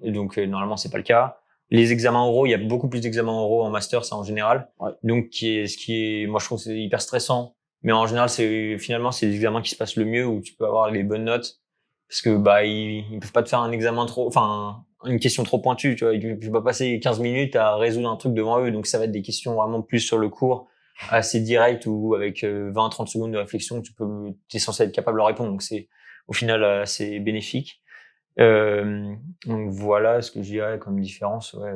donc normalement c'est pas le cas. Les examens oraux, il y a beaucoup plus d'examens oraux en master, ça en général, donc qui est, ce qui est, moi je trouve c'est hyper stressant mais en général, c'est finalement c'est l'examen qui se passe le mieux où tu peux avoir les bonnes notes parce que bah ils, peuvent pas te faire un examen trop, enfin une question trop pointue. Tu vois, ils pas passer 15 minutes à résoudre un truc devant eux. Donc ça va être des questions vraiment plus sur le cours, assez direct ou avec 20-30 euh, secondes de réflexion, tu peux, es censé être capable de répondre. Donc c'est au final euh, assez bénéfique. Euh, donc voilà ce que je dirais comme différence. Ouais,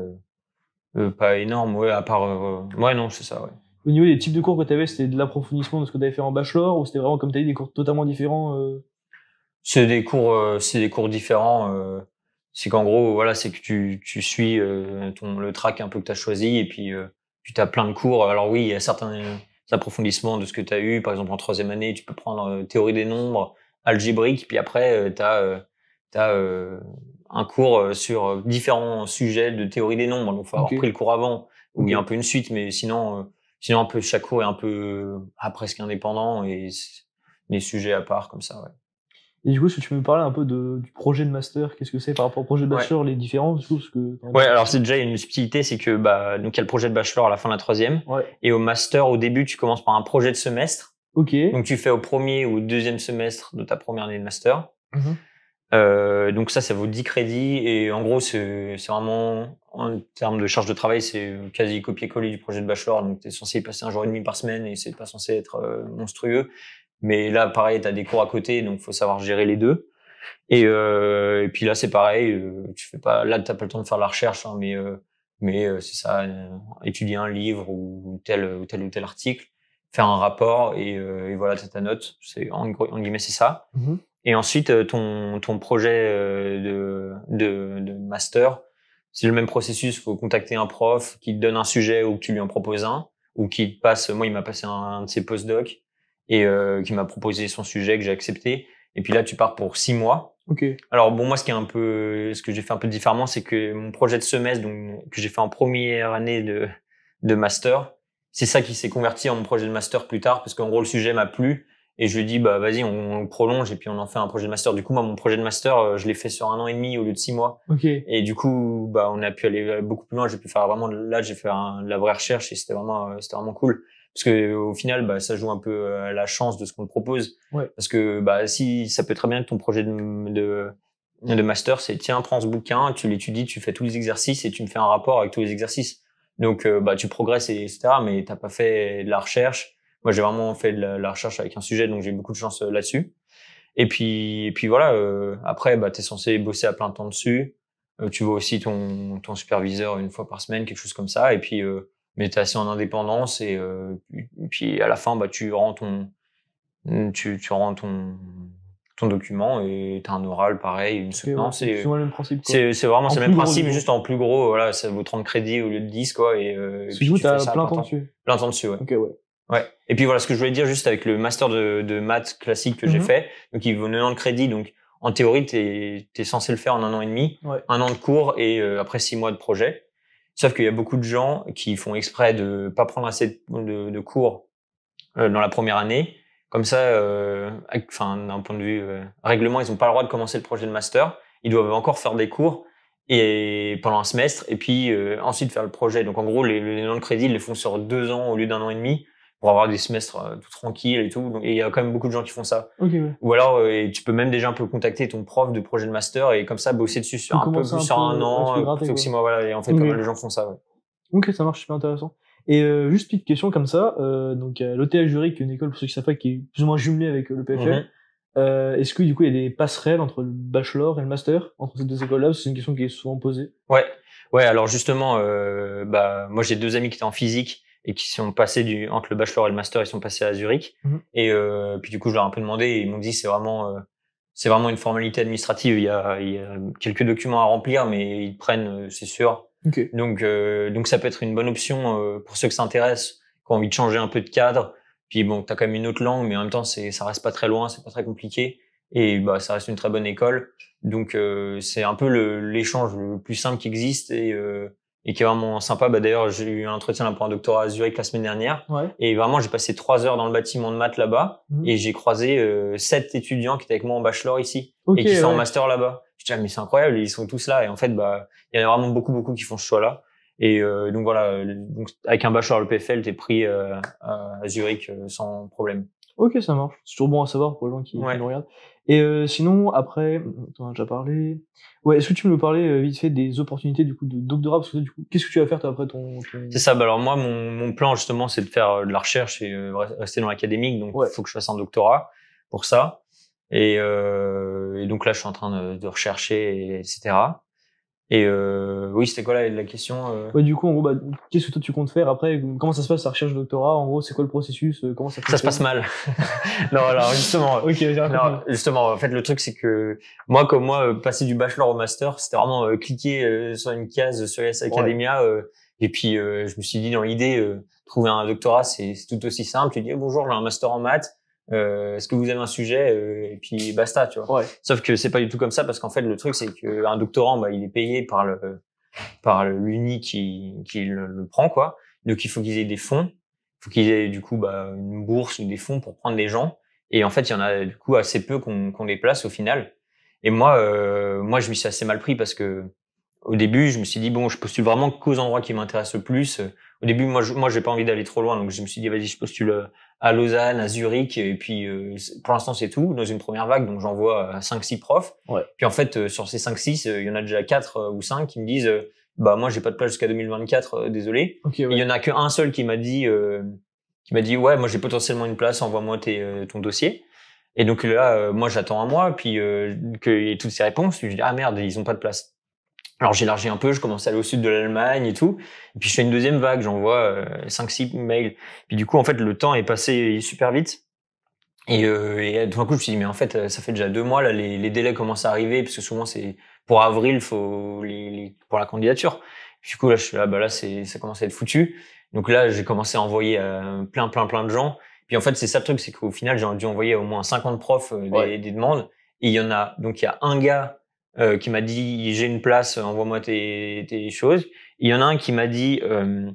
euh, pas énorme. Ouais, à part. ouais, non, c'est ça. Ouais au niveau des types de cours que tu avais, c'était de l'approfondissement de ce que tu avais fait en bachelor ou c'était vraiment, comme tu as dit, des cours totalement différents euh C'est des cours, euh, c'est des cours différents. Euh, c'est qu'en gros, voilà, c'est que tu, suis ton, le track un peu que tu as choisi et puis tu as plein de cours. Alors oui, il y a certains approfondissements de ce que tu as eu. Par exemple, en troisième année, tu peux prendre théorie des nombres, algébrique, puis après, tu as, un cours sur différents sujets de théorie des nombres. Donc, il faut avoir pris le cours avant, où il y a un peu une suite, mais sinon Sinon, un peu cours est un peu ah, presque indépendant et les sujets à part comme ça. Ouais. Et du coup, si tu me parler un peu de, du projet de master, qu'est-ce que c'est par rapport au projet de bachelor, les différences du coup, que... Ouais, alors c'est déjà une subtilité, c'est que bah, donc il y a le projet de bachelor à la fin de la troisième, et au master, au début, tu commences par un projet de semestre. Ok. Donc tu fais au premier ou deuxième semestre de ta première année de master. Mmh euh, donc ça, ça vaut 10 crédits. Et en gros, c'est vraiment, en termes de charge de travail, c'est quasi copier-coller du projet de bachelor. Donc tu es censé y passer un jour et demi par semaine et c'est pas censé être euh, monstrueux. Mais là, pareil, tu as des cours à côté, donc faut savoir gérer les deux. Et, euh, et puis là, c'est pareil, euh, tu fais pas, là, t'as pas le temps de faire la recherche, hein, mais, euh, mais c'est ça, étudier un livre ou tel, ou tel ou tel article, faire un rapport et, et voilà, t'as ta note. C'est, en, guillemets, c'est ça. Mm-hmm. Et ensuite, euh, ton, ton projet euh, de, de, master, c'est le même processus. Il faut contacter un prof qui te donne un sujet ou que tu lui en proposes un, ou qui passe. Moi, il m'a passé un, de ses postdocs et euh, qui m'a proposé son sujet que j'ai accepté. Et puis là, tu pars pour six mois. Ok. Alors bon, moi, ce qui est un peu, ce que j'ai fait un peu différemment, c'est que mon projet de semestre, donc que j'ai fait en première année de de master, c'est ça qui s'est converti en mon projet de master plus tard, parce qu'en gros, le sujet m'a plu et je lui dis bah vas-y on, prolonge et puis on en fait un projet de master du coup moi mon projet de master euh, je l'ai fait sur un an et demi au lieu de six mois et du coup bah on a pu aller euh, beaucoup plus loin j'ai pu faire vraiment là j'ai fait un, la vraie recherche et c'était vraiment euh, c'était vraiment cool parce que au final bah ça joue un peu à la chance de ce qu'on propose parce que bah si ça peut très bien être ton projet de, de master, c'est tiens, prends ce bouquin, tu l'étudies, tu fais tous les exercices et tu me fais un rapport avec tous les exercices. Donc, bah, tu progresses, et, etc. Mais t'as pas fait de la recherche, moi, j'ai vraiment fait la, la, recherche avec un sujet, donc j'ai beaucoup de chance euh, là-dessus. Et puis, et puis voilà. Euh, après, bah, es censé bosser à plein temps dessus. Euh, tu vois aussi ton, ton superviseur une fois par semaine, quelque chose comme ça. Et puis, mais t'es assez en indépendance. Et, puis, à la fin, bah, tu rends ton, tu, tu rends ton, ton document et as un oral pareil, une soutenance. C'est c'est le même principe. C'est vraiment le même principe, juste en plus gros, voilà, ça vaut 30 crédits au lieu de 10, quoi. Et, puis tu as plein temps dessus. Plein temps dessus, ouais. ouais. Ouais. Et puis voilà ce que je voulais dire juste avec le master de, de maths classique que j'ai mhm. fait. Donc il vaut 9 ans de crédit. Donc en théorie, tu es, censé le faire en un an et demi, un an de cours et euh, après six mois de projet. Sauf qu'il y a beaucoup de gens qui font exprès de pas prendre assez de, de, cours euh, dans la première année. Comme ça, euh, enfin d'un point de vue euh, règlement, ils n'ont pas le droit de commencer le projet de master. Ils doivent encore faire des cours et pendant un semestre et puis ensuite faire le projet. Donc en gros, les, les ans de crédit, ils les font sur deux ans au lieu d'un an et demi pour avoir des semestres euh, tout tranquilles et tout. Donc, et il y a quand même beaucoup de gens qui font ça. Ou alors, euh, tu peux même déjà un peu contacter ton prof de projet de master et comme ça bosser dessus sur un peu sur un, an, que six mois. Voilà. Et en fait, les pas mal de gens font ça. Ok, ça marche, super intéressant. Et euh, juste petite question comme ça. donc donc, euh, qui est une école pour ceux qui savent pas, qui est plus ou moins jumelée avec le PFL. Mhm. Est-ce que du coup il y a des passerelles entre le bachelor et le master entre ces deux écoles-là C'est une question qui est souvent posée. Ouais, ouais. Alors justement, bah moi j'ai deux amis qui étaient en physique et qui sont passés du, entre le bachelor et le master, ils sont passés à Zurich. Mhm. Et euh, puis du coup, je leur ai un peu demandé et ils m'ont dit c'est vraiment, euh, c'est vraiment une formalité administrative. Il y, a, quelques documents à remplir, mais ils prennent, euh, c'est sûr. Donc, euh, donc ça peut être une bonne option euh, pour ceux qui s'intéressent, qui ont envie de changer un peu de cadre. Puis bon, as quand même une autre langue, mais en même temps, c'est, ça reste pas très loin, c'est pas très compliqué. Et bah, ça reste une très bonne école. Donc, c'est un peu l'échange le, plus simple qui existe et et qui est vraiment sympa. Bah, D'ailleurs, j'ai eu un entretien là, pour un doctorat à Zurich la semaine dernière. Et vraiment, j'ai passé trois heures dans le bâtiment de maths là-bas. Mhm. Et j'ai croisé euh, sept étudiants qui étaient avec moi en bachelor ici et qui sont en master là-bas. Je dis, ah, mais c'est incroyable, ils sont tous là. Et en fait, bah, il y en a vraiment beaucoup, beaucoup qui font ce choix-là. Et euh, donc voilà, euh, donc, avec un bachelor le PFL, t'es pris euh, à Zurich sans problème. Ok, ça marche. C'est toujours bon à savoir pour les gens qui nous regardent. Et euh, sinon, après, on a déjà parlé. Ouais, est-ce que tu peux me parler euh, vite fait des opportunités du coup de doctorat Parce que du coup, qu'est-ce que tu vas faire toi, après ton. C'est ça. Bah alors moi, mon, plan justement, c'est de faire euh, de la recherche et rester dans l'académique. Donc, il faut que je fasse un doctorat pour ça. Et, donc là, je suis en train de rechercher, etc. Et euh, oui, c'était quoi là, la question euh... ouais, Du coup, en gros, bah, qu'est-ce que toi tu comptes faire après Comment ça se passe la recherche de doctorat En gros, c'est quoi le processus euh, Comment ça, ça se passe mal. non, alors justement. non, justement, en fait, le truc c'est que moi, comme moi, euh, passer du bachelor au master, c'était vraiment euh, cliquer sur une case sur les Academia. et puis, je me suis dit dans l'idée, trouver un doctorat, c'est tout aussi simple. J'ai dit oh, bonjour, j'ai un master en maths euh, est-ce que vous avez un sujet euh, et puis basta tu vois sauf que c'est pas du tout comme ça parce qu'en fait le truc c'est qu'un doctorant bah, il est payé par le par l'uni qui, qui le, prend quoi donc il faut qu'ils aient des fonds il faut qu'ils aient du coup bah, une bourse ou des fonds pour prendre des gens et en fait il y en a du coup assez peu qu'on qu'on les place au final et moi euh, moi je me suis assez mal pris parce que au début je me suis dit bon je postule vraiment qu'aux endroits qui m'intéressent le plus au début moi je, moi j'ai pas envie d'aller trop loin donc je me suis dit vas-y je postule euh, à Lausanne, à Zurich, et puis euh, pour l'instant c'est tout, dans une première vague, donc j'envoie 5-6 euh, profs. Puis en fait, euh, sur ces 5-6, il y en a déjà 4 ou 5 qui me disent Bah moi j'ai pas de place jusqu'à 2024, désolé. Il y en a qu'un seul qui m'a dit, qui m'a dit Ouais, moi j'ai potentiellement une place, envoie-moi ton dossier. Et donc là, moi j'attends un mois, puis ait toutes ces réponses, je dis Ah merde, ils ont pas de place. Alors j'élargis un peu, je commençais à aller au sud de l'Allemagne et tout. Et puis je fais une deuxième vague, j'envoie euh, 5-6 mails. Puis du coup, en fait, le temps est passé super vite. Euh, et, euh, tout d'un coup, je me suis dit, mais en fait, ça fait déjà deux mois, là, les, délais commencent à arriver, parce que souvent, c'est pour avril, faut les, pour la candidature. du coup, là, je suis là, bah là, ça commence à être foutu. Donc là, j'ai commencé à envoyer euh, plein, plein, plein de gens. Puis en fait, c'est ça le truc, c'est qu'au final, j'ai dû envoyer au moins 50 profs euh, des, des demandes. Et il y en a, donc il y a un gars euh, qui m'a dit j'ai une place, euh, envoie-moi tes, tes, choses. Il y en a un qui m'a dit euh,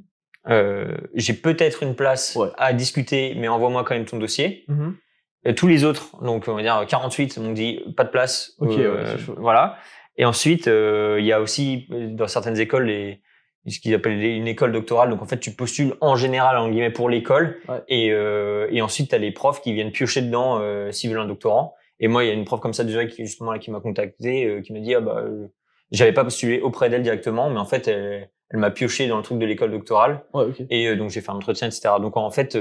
euh, j'ai peut-être une place à discuter, mais envoie-moi quand même ton dossier. Mm-hmm. tous les autres, donc on va dire 48, m'ont dit pas de place. Ok, euh, voilà. Et ensuite, il y a aussi dans certaines écoles les, ce qu'ils appellent une école doctorale. Donc en fait, tu postules en général en guillemets pour l'école, et, et ensuite tu as les profs qui viennent piocher dedans s'ils veulent un doctorant. Et moi, il y a une prof comme ça déjà qui justement là, qui m'a contacté, euh, qui m'a dit ah bah euh, j'avais pas postulé auprès d'elle directement, mais en fait elle, elle m'a pioché dans le truc de l'école doctorale. Ouais, Et euh, donc j'ai fait un entretien, etc. Donc en fait,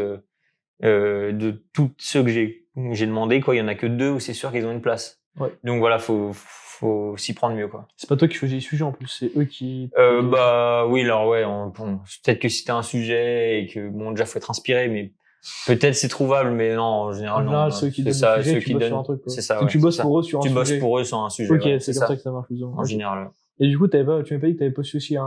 de tous ceux que j'ai j'ai demandé, quoi, il y en a que deux où c'est sûr qu'ils ont une place. Ouais. Donc voilà, faut faut s'y prendre mieux quoi. C'est pas toi qui choisis les sujets en plus, c'est eux qui. bah oui, alors ouais, bon, peut-être que c'était un sujet et que bon déjà faut être inspiré, mais Peut-être c'est trouvable, mais non, en général, non. C'est ceux qui donnent ça, sujet, ceux qui donnent... C'est ça, tu bosses pour eux sur un tu sujet. Tu bosses pour eux sur un sujet. Ok, c'est comme ça. que ça marche. plus. En général. Et du coup, avais pas, tu m'as pas dit que tu avais posté aussi un,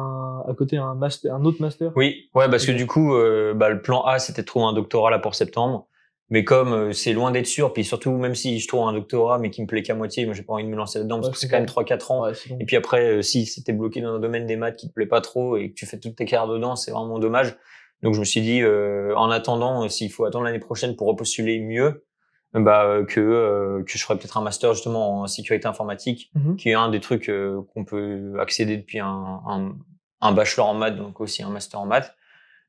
à côté un, master, un autre master Oui, ouais, parce que du coup, euh, bah, le plan A, c'était de trouver un doctorat là pour septembre. Mais comme euh, c'est loin d'être sûr, puis surtout, même si je trouve un doctorat, mais qui me plaît qu'à moitié, moi, j'ai pas envie de me lancer là-dedans, parce que c'est quand même 3-4 ans. et puis après, euh, si c'était bloqué dans un domaine des maths qui te plaît pas trop et que tu fais toutes tes carrières dedans, c'est vraiment dommage. Donc je me suis dit, euh, en attendant, euh, s'il faut attendre l'année prochaine pour repostuler mieux, euh, bah, que je ferais peut-être un master justement en sécurité informatique, mhm. qui est un des trucs qu'on peut accéder depuis un, un, bachelor en maths, donc aussi un master en maths.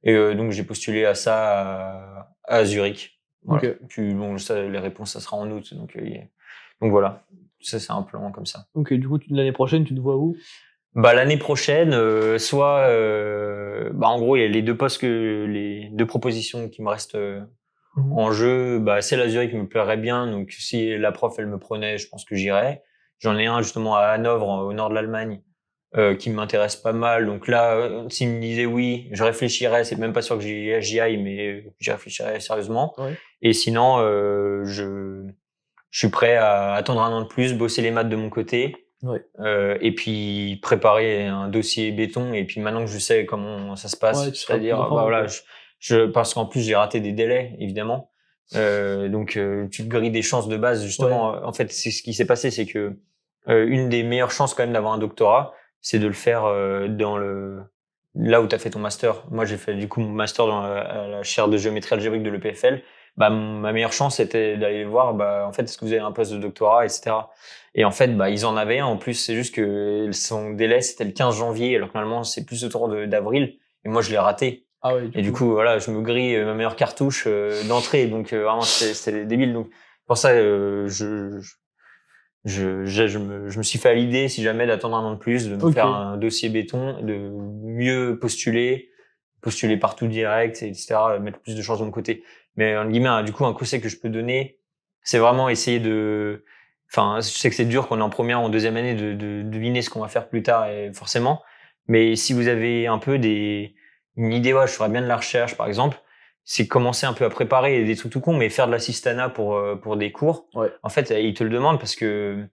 Et donc j'ai postulé à ça à, Zurich. Puis bon, les réponses, ça sera en août, donc donc voilà. Ça, c'est un plan comme ça. Ok, du coup, l'année prochaine, tu te vois où bah, l'année prochaine, euh, soit, euh, bah, en gros, il y a les deux postes que, les deux propositions qui me restent euh, mhm. en jeu. Bah, c'est à Zurich me plairait bien. Donc, si la prof, elle me prenait, je pense que j'irais. J'en ai un, justement, à Hanovre, au nord de l'Allemagne, qui m'intéresse pas mal. Donc là, s'il me disait oui, je réfléchirais. C'est même pas sûr que j'y aille, mais j'y réfléchirais sérieusement. Et sinon, je, je suis prêt à attendre un an de plus, bosser les maths de mon côté euh, et puis préparer un dossier béton. Et puis maintenant que je sais comment ça se passe, c'est-à-dire, bah, voilà, je, parce qu'en plus j'ai raté des délais, évidemment. Euh, donc euh, tu te grilles des chances de base justement. En fait, c'est ce qui s'est passé, c'est que euh, une des meilleures chances quand même d'avoir un doctorat, c'est de le faire dans le là où tu as fait ton master. Moi, j'ai fait du coup mon master dans la, la chaire de géométrie algébrique de l'EPFL bah, ma meilleure chance c'était d'aller voir, bah, en fait, est-ce que vous avez un poste de doctorat, etc. Et en fait, bah, ils en avaient un. En plus, c'est juste que son délai, c'était le 15 janvier, alors que normalement, c'est plus autour d'avril. Et moi, je l'ai raté. Ah et du coup, voilà, je me gris euh, ma meilleure cartouche euh, d'entrée. Donc, euh, vraiment, c'était débile. Donc, pour ça, je, je me, suis fait à l'idée, si jamais, d'attendre un an de plus, de me faire un dossier béton, de mieux postuler, postuler partout direct, etc., mettre plus de chances de mon côté mais en guillemets, hein, du coup, un conseil que je peux donner, c'est vraiment essayer de. Enfin, je sais que c'est dur qu'on est en première ou en deuxième année de, de, deviner ce qu'on va faire plus tard, et forcément. Mais si vous avez un peu des une idée, ouais, je ferais bien de la recherche, par exemple, c'est commencer un peu à préparer des trucs tout con, mais faire de l'assistanat pour euh, pour des cours. Ouais. En fait, ils te le demandent parce que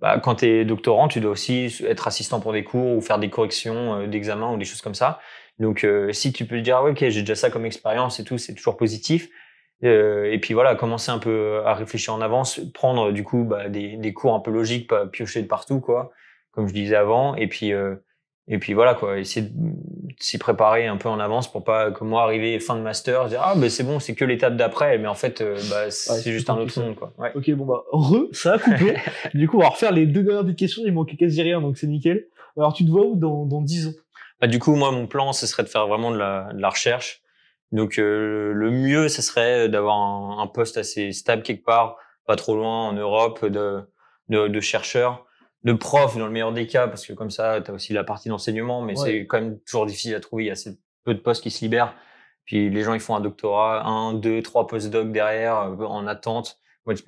bah, quand tu es doctorant, tu dois aussi être assistant pour des cours ou faire des corrections euh, d'examens ou des choses comme ça. Donc, euh, si tu peux dire, ouais, ok, j'ai déjà ça comme expérience et tout, c'est toujours positif. Euh, et puis voilà, commencer un peu à réfléchir en avance, prendre du coup bah, des, des, cours un peu logiques, pas piocher de partout, quoi, comme je disais avant. Et puis euh, et puis voilà quoi, essayer de s'y préparer un peu en avance pour pas comme moi arriver fin de master, dire ah bah, c'est bon, c'est que l'étape d'après, mais en fait euh, bah, c'est juste un autre monde quoi. Ouais. Ok bon bah re, ça a coupé. du coup on va refaire les deux dernières questions, il manquait quasi rien donc c'est nickel. Alors tu te vois où dans dans dix ans Bah du coup moi mon plan ce serait de faire vraiment de la, de la recherche. Donc euh, le mieux, ce serait euh, d'avoir un, poste assez stable quelque part, pas trop loin en Europe, de, de, de chercheur, de prof dans le meilleur des cas, parce que comme ça, tu as aussi la partie d'enseignement, mais c'est quand même toujours difficile à trouver, il y a assez peu de postes qui se libèrent. Puis les gens, ils font un doctorat, un, deux, trois post derrière, euh, en attente.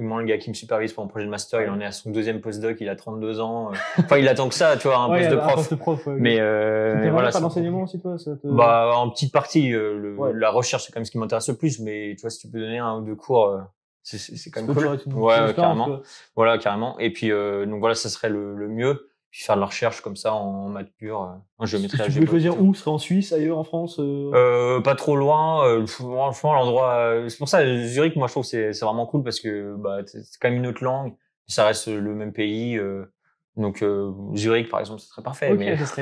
Moi, le gars qui me supervise pour mon projet de master, il en est à son deuxième postdoc, il a 32 ans. Euh. Enfin, il attend que ça, tu vois, un poste de prof. mais euh, voilà. Pas d'enseignement aussi, toi Bah, en petite partie, euh, la recherche, c'est quand même ce qui m'intéresse le plus. Mais tu vois, si tu peux donner un ou deux cours, c'est quand même cool. carrément. Voilà, carrément. Et puis, donc voilà, ça serait le, le mieux puis faire de la recherche comme ça en maths pure. je vais si tu peux où serait en Suisse, ailleurs en France euh... euh pas trop loin. Euh, franchement, l'endroit. Euh, c'est pour ça, Zurich, moi, je trouve c'est c'est vraiment cool parce que bah, c'est quand même une autre langue. Ça reste le même pays. donc Zurich, par exemple, ce serait parfait.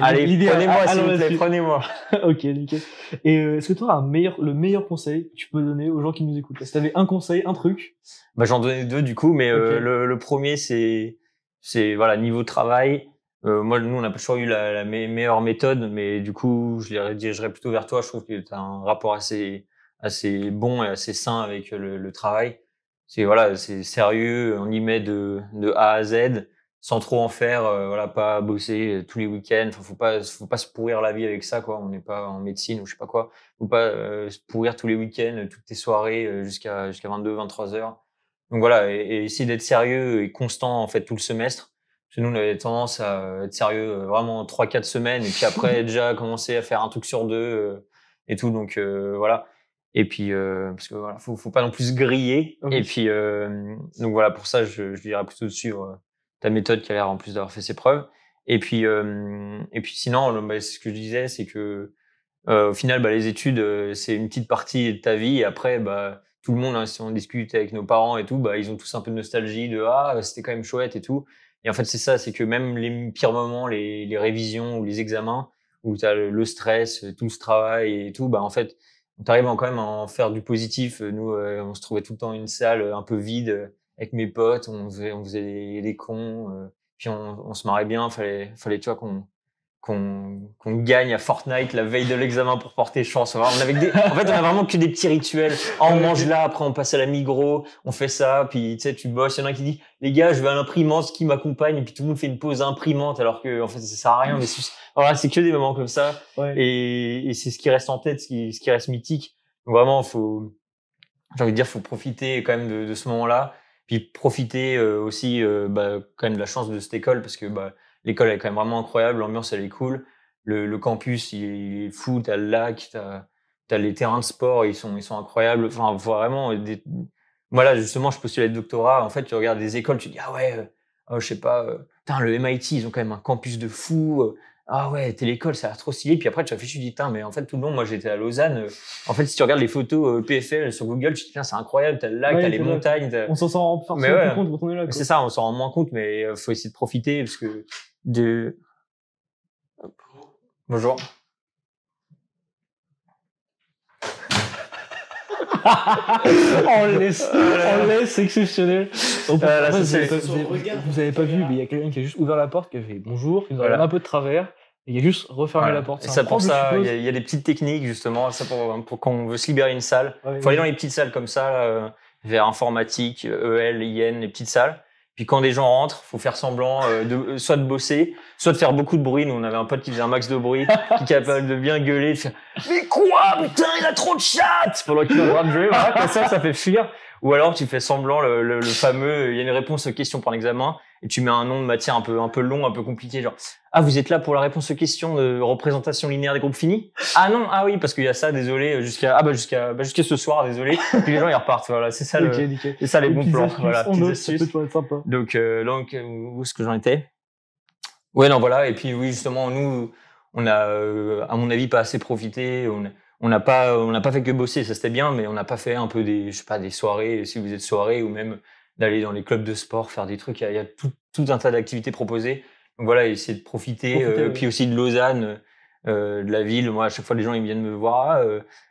allez, prenez-moi ah, prenez-moi. ok, nickel. Et est-ce que tu as meilleur, le meilleur conseil que tu peux donner aux gens qui nous écoutent Si tu avais un conseil, un truc bah, J'en donnais deux du coup, mais le, le, premier, c'est c'est voilà niveau travail euh, moi, nous, on n'a pas toujours eu la, la meilleure méthode, mais du coup, je les redirigerais plutôt vers toi. Je trouve que tu as un rapport assez, assez bon et assez sain avec le, le travail. C'est voilà, c'est sérieux, on y met de, de, A à Z, sans trop en faire. Euh, voilà, pas bosser euh, tous les week-ends. faut pas, faut pas se pourrir la vie avec ça, quoi. On n'est pas en médecine ou je sais pas quoi. Faut pas se pourrir tous les week-ends, toutes tes soirées jusqu'à jusqu'à 22, 23 heures. Donc voilà, et essayer d'être sérieux et constant en fait tout le semestre que nous, on avait tendance à euh, être sérieux euh, vraiment 3-4 semaines et puis après déjà commencer à faire un truc sur deux euh, et tout. Donc voilà. Et puis, parce que voilà, faut, faut pas non plus griller. Et puis, donc voilà, pour ça, je, je dirais plutôt de suivre ta méthode qui a l'air en plus d'avoir fait ses preuves. Et puis, et puis sinon, bah, ce que je disais, c'est que au final, bah, les études, c'est une petite partie de ta vie. Et après, bah, tout le monde, hein, si on discute avec nos parents et tout, bah, ils ont tous un peu de nostalgie de ah, c'était quand même chouette et tout. Et en fait, c'est ça, c'est que même les pires moments, les, révisions ou les examens, où tu as le, stress, tout ce travail et tout, bah en fait, on t'arrive quand même à en faire du positif. Nous, euh, on se trouvait tout le temps une salle euh, un peu vide euh, avec mes potes, on faisait, on les, cons, puis on, se marrait bien, fallait, fallait tu vois, qu'on qu'on gagne à Fortnite la veille de l'examen pour porter chance. On avec des, en fait, on a vraiment que des petits rituels. on mange là, après on passe à la Migros, on fait ça, puis tu sais, tu bosses. Il y en a un qui dit, les gars, je veux un imprimante qui m'accompagne, et puis tout le monde fait une pause imprimante, alors que en fait, ça sert à rien. voilà, c'est que des moments comme ça, et, c'est ce qui reste en tête, ce qui, ce qui reste mythique. vraiment, faut, j'ai envie de dire, faut profiter quand même de, ce moment-là, puis profiter euh, aussi euh, bah, quand même de la chance de cette école, parce que bah, L'école, est quand même vraiment incroyable. L'ambiance, elle est cool. Le, campus, il est fou. T'as le lac, t'as as les terrains de sport, ils sont, ils sont incroyables. Enfin, vraiment. Voilà, justement, je postulais le doctorat. En fait, tu regardes des écoles, tu dis, ah ouais, euh, oh, je sais pas, euh, le MIT, ils ont quand même un campus de fou. Euh, ah ouais, l'école, ça a l'air trop stylé. Puis après, tu réfléchis, tu dis, putain, mais en fait, tout le monde, moi, j'étais à Lausanne. En fait, si tu regardes les photos euh, PFL sur Google, tu te dis, tiens, c'est incroyable, t'as le lac, t'as les montagnes. On s'en rend forcément compte quand on là. C'est ça, on s'en rend moins compte, mais il euh, faut essayer de profiter parce que Bonjour. on oh, le laisse, on oh, laisse, exceptionnel. vous, avez, pas vu, mais il y a quelqu'un qui a juste ouvert la porte, qui a fait bonjour, qui nous a un peu de travers il y a juste refermer la porte. ça ça, il y, a des petites techniques justement, ça pour, pour quand on veut se libérer une salle. Il faut aller dans les petites salles comme ça, euh, vers informatique, EL, euh, e IN, les petites salles. Puis quand des gens rentrent, faut faire semblant euh, de soit de bosser, soit de faire beaucoup de bruit. Nous, on avait un pote qui faisait un max de bruit, qui est capable de bien gueuler, mais quoi, putain, il a trop de chat pendant qu'il est en train Voilà, comme ça, ça fait fuir. Ou alors tu fais semblant le, fameux, il y a une réponse aux questions pour l'examen et tu mets un nom de matière un peu un peu long, un peu compliqué, genre ah vous êtes là pour la réponse aux questions de représentation linéaire des groupes finis Ah non, ah oui parce qu'il y a ça, désolé jusqu'à ah bah jusqu'à bah, jusqu'à ce soir, désolé. Et Puis les gens ils repartent, voilà c'est ça le c'est ça les bons plans, voilà. Donc donc euh, où est-ce que j'en étais Ouais non voilà et puis oui justement nous on a euh, à mon avis pas assez profité. On on n'a pas on n'a pas fait que bosser ça c'était bien mais on n'a pas fait un peu des je sais pas des soirées si vous êtes soirée ou même d'aller dans les clubs de sport faire des trucs il y a, tout, tout, un tas d'activités proposées donc voilà essayer de profiter, euh, puis aussi de Lausanne euh, euh, de la ville moi à chaque fois les gens ils viennent me voir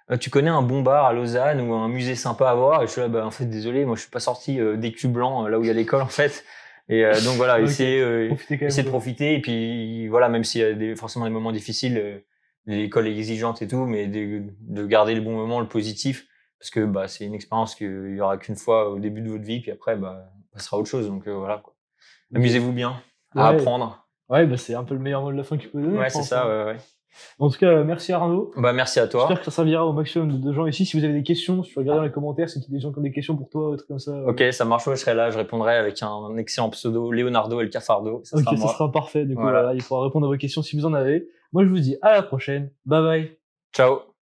ah, tu connais un bon bar à Lausanne ou un musée sympa à voir et je suis là bah en fait désolé moi je suis pas sorti des culs blancs là où il y a l'école en fait et donc voilà essayer, essayer de profiter et puis voilà même s'il y a des, forcément des moments difficiles l'école est exigeante et tout, mais de, garder le bon moment, le positif, parce que bah, c'est une expérience qu'il n'y aura qu'une fois au début de votre vie, puis après, bah, sera autre chose. Donc euh, voilà. Amusez-vous bien à apprendre. Ouais, bah, c'est un peu le meilleur mot de la fin que peut peux donner. Ouais, c'est ça, hein. ouais, ouais. En tout cas, euh, merci Arnaud. Bah, merci à toi. J'espère que ça servira au maximum de gens ici. Si vous avez des questions, je suis regarder dans les commentaires, si des gens qui ont des questions pour toi, ou trucs comme ça. Euh. Ok, ça marche, je serai là, je répondrai avec un excellent pseudo, Leonardo El Cafardo. ok, sera ça sera parfait. Du coup, il faudra répondre à vos questions si vous en avez. Moi, je vous dis à la prochaine. Bye bye. Ciao.